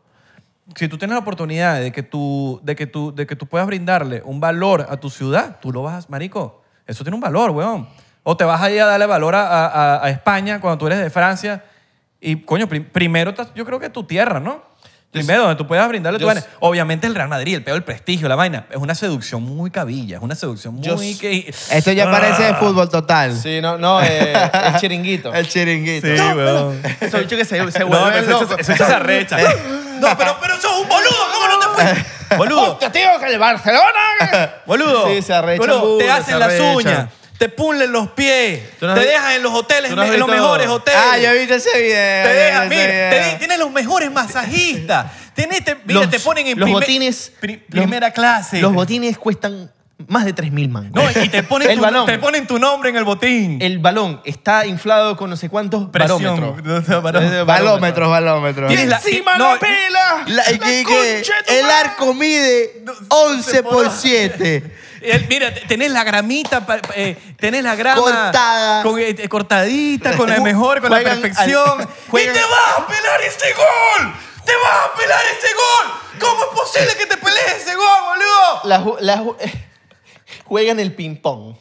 Speaker 3: Si tú tienes la oportunidad de que tú, de que tú, de que tú puedas brindarle un valor a tu ciudad, tú lo vas, marico, eso tiene un valor, weón. O te vas ahí a darle valor a, España cuando tú eres de Francia. Y, coño, primero yo creo que tu tierra, ¿no? Primero, donde tú puedas brindarle Obviamente el Real Madrid, el peor, el prestigio, la vaina. Es una seducción muy cabilla, es una seducción muy... que... Esto ya parece ah. fútbol total. Sí,
Speaker 1: no, no, eh, el chiringuito. El chiringuito. Sí, weón. Eso que se, se vuelve no, Eso, se arrecha. Eh, no,
Speaker 3: pero, pero eso es un boludo, ¿cómo no te fue? Boludo. Hostia, tío, que el Barcelona... Boludo. Sí, se arrecha. Boludo, te hacen las uñas te pulen los pies, te dejan en los hoteles, en los mejores hoteles. Ah, ya viste ese video. Te dejan, mira, tienes los mejores masajistas. Este- mira, te ponen en botines, primera clase. Los
Speaker 1: botines cuestan más de 3.000 mangos. No, y te ponen, tu, nombre en el botín. El balón está inflado con no sé cuántos barómetros. Barómetros,
Speaker 2: barómetros. encima no, la pela! el arco mide 11 por 7.
Speaker 3: Mira, tenés la gramita, eh, tenés
Speaker 2: la grama Cortada.
Speaker 3: Eh, cortadita, con la mejor, con la perfección. ¡Y te vas a pelar este gol! ¡Te vas a pelar este gol! ¿Cómo es posible que te pelees
Speaker 1: ese gol, boludo? La juegan el ping-pong.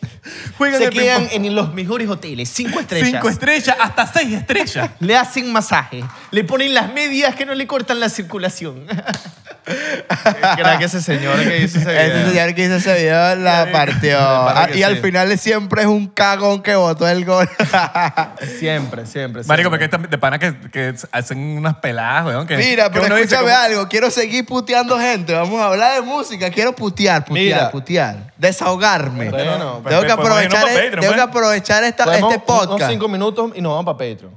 Speaker 1: Juegan Se quedan en los mejores hoteles, cinco estrellas. Cinco estrellas, hasta seis estrellas. le hacen masaje, le ponen las medias que no le cortan la circulación. Era que ese señor que hizo
Speaker 3: ese video. Ese
Speaker 2: señor que hizo ese video la partió. Ah, y al final siempre es un cagón que votó el gol.
Speaker 3: siempre, siempre. Marico, porque de pana que, hacen unas peladas, weón. Que, Mira, pero escúchame algo.
Speaker 2: Quiero seguir puteando gente. Vamos a hablar de música. Quiero putear, putear, putear. Desahogarme. tengo, que aprovechar, e- tengo que pues. aprovechar
Speaker 1: este podcast. Unos cinco minutos y nos vamos para Patreon.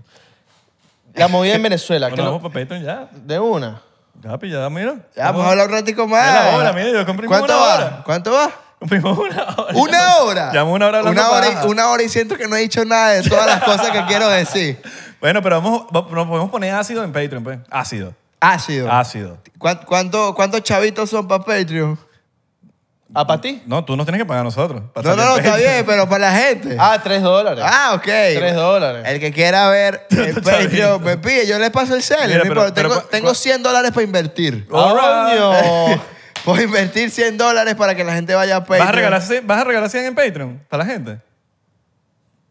Speaker 1: La movida en Venezuela. Bueno, nos vamos para Patreon ya. De una. Ya, pues ya, mira. Ya, pues, vamos a hablar un
Speaker 2: ratico más. mira, yo compré una ¿Cuánto va? ¿Cuánto va? una hora. ¿Una hora? una hora hablando una hora, y, una hora y siento que no he dicho nada de todas las cosas que quiero decir. Bueno, pero vamos, podemos poner ácido en Patreon, pues. Ácido. Ácido. Ácido. ¿Cuánto, ¿Cuántos chavitos son para Patreon?
Speaker 3: ¿Ah, para ti? No, tú nos tienes que pagar a nosotros. No, no, está bien,
Speaker 2: pero para la gente. Ah, tres dólares. Ah, ok. Tres dólares. El que quiera ver el eh, Patreon, pues, me pide, yo le paso el cel. tengo, 100 dólares para invertir. Por Puedo invertir 100 dólares para que la gente vaya a Patreon. ¿Vas a, regalar, ¿Vas a regalar 100 en Patreon para la gente?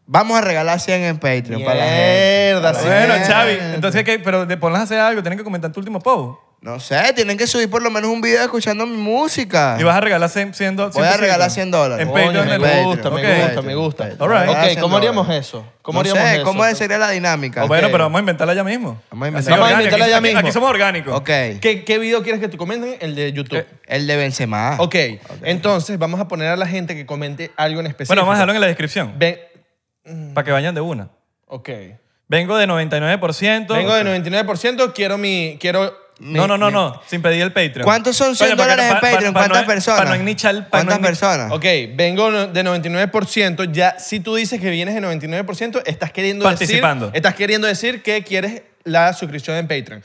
Speaker 2: Vamos a regalar 100 en Patreon para la gente. Bueno, Xavi,
Speaker 3: entonces, ¿qué? Pero te pones a hacer
Speaker 2: algo, tienen que comentar tu último post. No sé, tienen que subir por lo menos un video escuchando mi música. Y vas a regalar
Speaker 3: 100 dólares? Voy a regalar 100 dólares. En Patreon, me gusta, me gusta, me gusta. Ok, ¿cómo haríamos eso? ¿Cómo no haríamos sé, eso? ¿cómo
Speaker 2: sería la dinámica? Ah, bueno, pero vamos a inventarla ya mismo. Vamos a inventarla.
Speaker 1: ya mismo. Aquí somos orgánicos. Ok. ¿Qué, video quieres que te comenten? El de YouTube. Eh, El de Benzema. ok, entonces vamos a poner a la gente que comente algo en específico. Bueno, vamos a dejarlo en la
Speaker 3: descripción. Mm. Para que vayan de una. Ok. Vengo de 99%. Vengo de
Speaker 1: 99%, quiero mi... Quiero no, no, no, no,
Speaker 3: sin pedir el Patreon. ¿Cuántos
Speaker 1: son 100 dólares
Speaker 3: en Patreon? ¿Cuántas personas?
Speaker 1: para no ¿Cuántas personas? ok, vengo de 99%. Ya si tú dices que vienes de 99%, estás queriendo Participando. decir... Estás queriendo decir que quieres la suscripción en Patreon.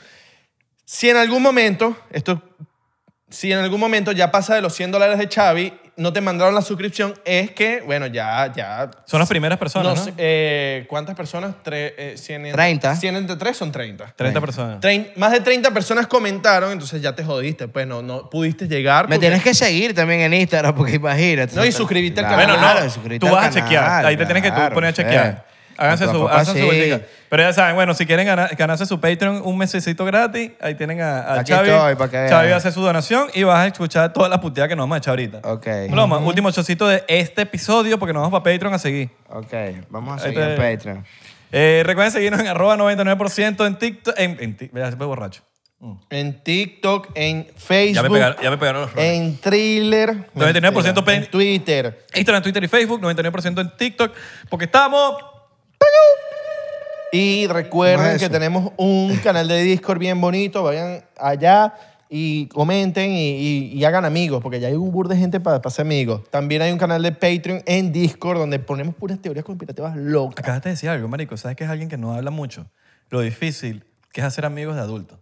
Speaker 1: Si en algún momento, esto, si en algún momento ya pasa de los 100 dólares de Xavi no te mandaron la suscripción es que, bueno, ya... ya son las primeras personas, ¿no? Eh, ¿Cuántas personas? Tre, 30. Eh, 100 entre 3 son 30. 30, personas. más de 30 personas comentaron, entonces ya te jodiste, pues no, no pudiste llegar. Me tienes que
Speaker 2: seguir también en Instagram, porque imagínate. No, y suscribirte al canal. Bueno,
Speaker 3: no, tú vas a chequear, ahí te tienes que poner a chequear. Háganse su, Pero ya saben, bueno, si quieren ganarse su Patreon un mesecito gratis, ahí tienen a, a Chavi. hace su donación y vas a escuchar todas las puteadas que nos vamos a ahorita. Ok. Ploma, último chocito de este episodio porque nos vamos para Patreon a seguir.
Speaker 2: Ok, vamos a seguir en Patreon. Eh, recuerden seguirnos en arroba
Speaker 3: 99% en TikTok. En, mm. En TikTok, en Facebook. Ya me pegaron, los En Thriller. 99% En Twitter. Instagram, Twitter y Facebook, 99% en TikTok, porque estamos
Speaker 1: y recuerden que tenemos un canal de Discord bien bonito. Vayan allá y comenten y, hagan amigos, porque ya hay un bur de gente para hacer amigos. También hay un canal de Patreon en Discord donde ponemos puras teorías conspirativas
Speaker 3: locas. Acabas de decir algo, marico. Sabes que es alguien que no habla mucho. Lo difícil que es hacer amigos de adultos.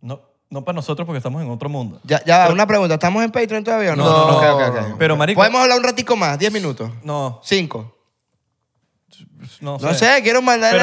Speaker 3: No, no para nosotros porque estamos en otro mundo.
Speaker 2: Ya, ya, una pregunta. ¿Estamos en Patreon todavía o no? No, no, no. Pero, marico- ¿Podemos hablar un ratico más? ¿Diez minutos? No, ¿Cinco? Pues, no sé. quiero mandar.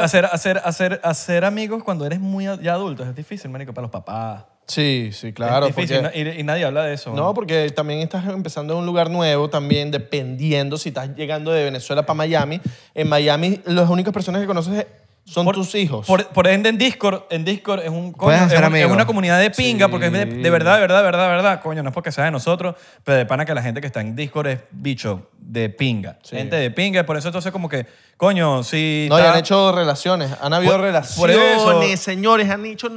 Speaker 3: hacer, hacer, hacer, hacer, amigos cuando eres muy ya adulto es difícil, manico, para los papás. Sí, sí, claro. difícil, y, nadie habla de eso.
Speaker 1: No, porque también estás empezando en un lugar nuevo, también dependiendo si estás llegando de Venezuela para Miami. En Miami, las únicas personas que conoces son tus hijos. Por, ende, en Discord,
Speaker 3: en Discord es, un, es, una comunidad de pinga, porque es de, verdad, de verdad, de verdad, de verdad. Coño, no es porque sea de nosotros, pero de pana que la gente que está en Discord es bicho de pinga. Gente de pinga, por eso entonces como que, coño, si... No, y han hecho relaciones, han habido relaciones. Por eso,
Speaker 1: señores, han hecho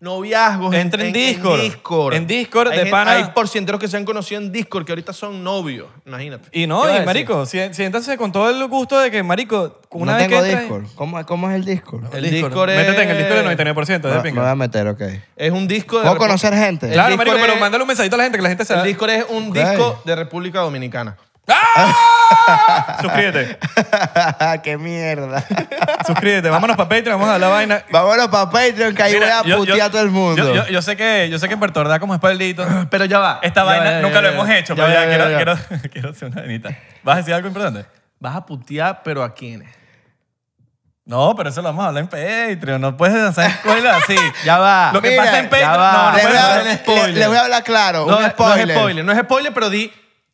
Speaker 1: noviazgos Entra en, Discord. en Discord. En Discord, Hay de pana. Hay porcienteros que se han conocido en Discord que ahorita son novios,
Speaker 2: imagínate. Y no, y marico,
Speaker 1: si- siéntanse con todo el gusto de que, marico, una no vez que Discord.
Speaker 2: ¿Cómo, es el Discord? El Discord, es- Métete en el Discord del
Speaker 1: 99% Me, voy a meter, ok. Es un disco de ¿Puedo conocer gente? Claro, marico, pero mándale un mensajito a la gente, que la gente se El Discord es un disco de República Dominicana. ¡Ah! Suscríbete.
Speaker 2: ¡Qué mierda! Suscríbete. Vámonos para Patreon. Vamos a la vaina. Vámonos para Patreon, que ahí voy a putear a todo el mundo.
Speaker 3: Yo, sé que, yo sé que en Puerto Ordaz como espaldito. Pero ya va. Esta vaina nunca lo hemos hecho, pero ya, quiero, Quiero, hacer una vainita. ¿Vas a decir algo importante? Vas a putear, pero ¿a quiénes? No, pero eso lo vamos a hablar en Patreon. No puedes hacer escuela así. Ya va. Lo que pasa en Patreon. No, no Le voy a- hablar claro. No es spoiler,
Speaker 1: no es spoiler, pero di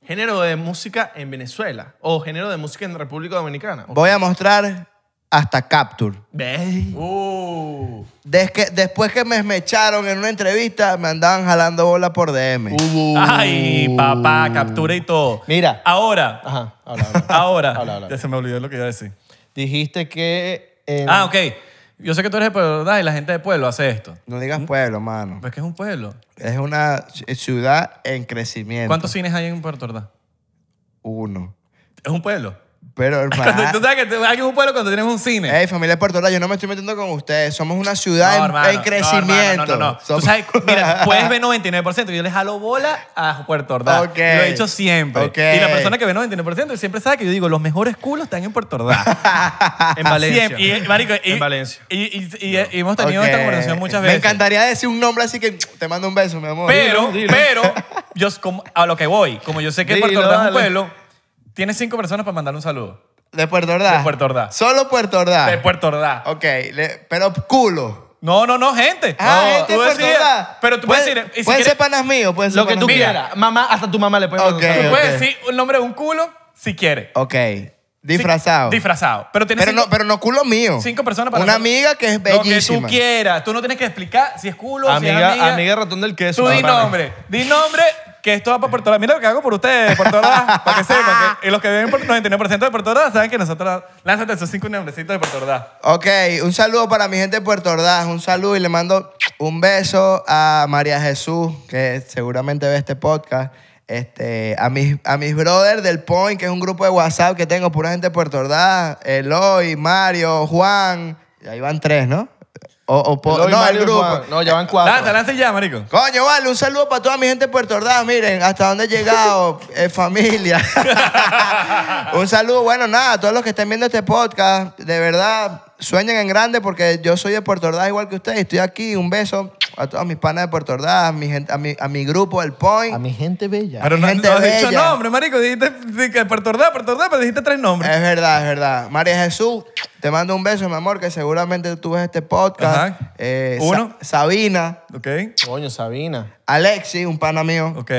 Speaker 1: género de música en Venezuela o género de música en República Dominicana. Voy
Speaker 2: a mostrar hasta Capture.
Speaker 1: ¿Ves? Uh.
Speaker 2: después que me echaron en una entrevista, me andaban jalando bola por DM. Uh.
Speaker 3: Ay, papá, captura y todo. Mira. Ahora. Ajá, Ahora. ya se me olvidó lo que iba a decir. Dijiste que... Eh, ah, ok. Yo sé que tú eres de pueblo, ¿verdad? Y la gente de
Speaker 2: pueblo hace esto. No digas mm. pueblo, mano. Es pues que es un pueblo. Es una ciudad en crecimiento. ¿Cuántos cines hay en Puerto Ordaz? Uno. Es un pueblo. Pero, hermano. tú sabes que tú- aquí es un pueblo cuando tienes un cine. Ey, familia de Puerto Rico, yo no me estoy metiendo con ustedes. Somos una ciudad en- crecimiento. No, no, no. no. Tú sabes, mira, puedes
Speaker 3: ver 99%. Yo les jalo bola a Puerto Ordaz. Lo he hecho siempre. Y la persona que ve 99% siempre sabe que yo digo, los mejores culos están en Puerto Ordaz. En Valencia. Y, y- En Valencia. Y, hemos tenido esta conversación muchas veces. Me
Speaker 2: encantaría decir un nombre así que te mando un beso, mi amor. Pero,
Speaker 3: pero, yo a lo que voy, como yo sé que Puerto Ordaz es un pueblo, Tienes cinco personas para mandarle un saludo.
Speaker 2: De Puerto Ordaz. De Puerto Ordaz. Solo Puerto Ordaz. De Puerto Ordaz. Ok, pero culo.
Speaker 3: No, no, no, gente. Ah, gente Puerto Ordaz. Pero tú puedes decir. ser panas mío. ser Lo que tú quieras. Mamá, hasta tu mamá le puede mandar Tú puedes decir el nombre de un culo
Speaker 2: si quieres. Ok, disfrazado. disfrazado. Pero tienes pero, no, pero no culo mío. cinco personas para. Una amiga que es bellísima. Lo que tú quieras.
Speaker 3: Tú no tienes que explicar si es culo, si es Amiga, amiga. ratón del queso. Tú di nombre. Di nombre que esto va para Puerto Ordaz. Mira lo que hago por ustedes, Puerto Ordaz, para que sepan. y los que viven por 99% de Puerto Ordaz saben que nosotros lánzate esos cinco nombrecitos de Puerto Ordaz.
Speaker 2: Ok, un saludo para mi gente de Puerto Ordaz. Un saludo y le mando un beso a María Jesús, que seguramente ve este podcast. Este, a, mis, a mis brothers del Point, que es un grupo de WhatsApp que tengo, pura gente de Puerto Ordaz, Eloy, Mario, Juan, ahí van tres, ¿no? O, o no, el grupo. No,
Speaker 1: ya van cuatro. Lanza, lanza ya, marico.
Speaker 2: Coño, vale, un saludo para toda mi gente de Puerto Ordaz. Miren, hasta dónde he llegado, eh, familia. un saludo, bueno, nada, a todos los que estén viendo este podcast, de verdad, sueñen en grande porque yo soy de Puerto Ordaz igual que ustedes. Estoy aquí. Un beso a todos mis panas de Puerto Ordaz, a mi, gente, a mi, a mi grupo, el Point. A mi gente bella. Pero no, gente no has dicho nombre, marico. Dijiste que Puerto Ordaz, Puerto Ordaz, pero dijiste tres nombres. Es verdad, es verdad. María Jesús, te mando un beso, mi amor, que seguramente tú ves este podcast. Eh, Uno. Sabina.
Speaker 1: Ok. Coño, Sabina.
Speaker 2: Alexis, un pana mío. Ok.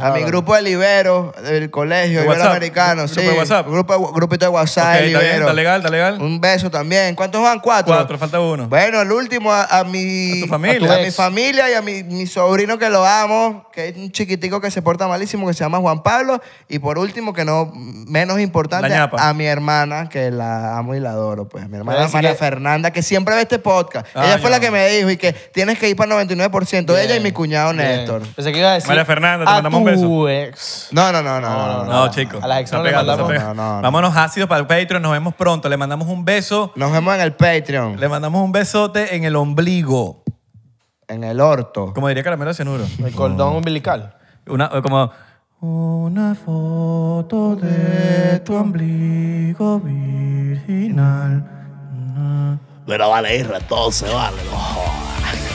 Speaker 2: A mi grupo de Libero, del colegio, ¿De Ibero Americano. ¿Grupo de WhatsApp? Grupo, grupito de WhatsApp, está bien, está legal, está legal. Un beso también. ¿Cuántos van? Cuatro. Cuatro, falta uno. Bueno, el último a, mi. A familia. mi familia y a mi, sobrino que lo amo, que es un chiquitico que se porta malísimo, que se llama Juan Pablo. Y por último, que no menos importante, a mi hermana, que la amo y la adoro, pues. Mi hermana María Fernanda, que siempre ve este podcast. Ah, Ella fue la que me dijo y que tienes que ir para 99% ella y mi cuñado Néstor. Pensé
Speaker 3: que decir. María Fernanda, te mandamos un beso. No, no, no, no. No, chicos. A la ex no Vámonos ácidos para el Patreon. Nos vemos pronto. Le mandamos un beso. Nos vemos en el Patreon. Le mandamos un besote en el ombligo. En el orto. Como diría Caramelo de El cordón umbilical. Una,
Speaker 2: eh, como... Una
Speaker 3: foto
Speaker 2: de
Speaker 3: tu ombligo
Speaker 1: virginal.
Speaker 2: Pero vale, ir todo se vale.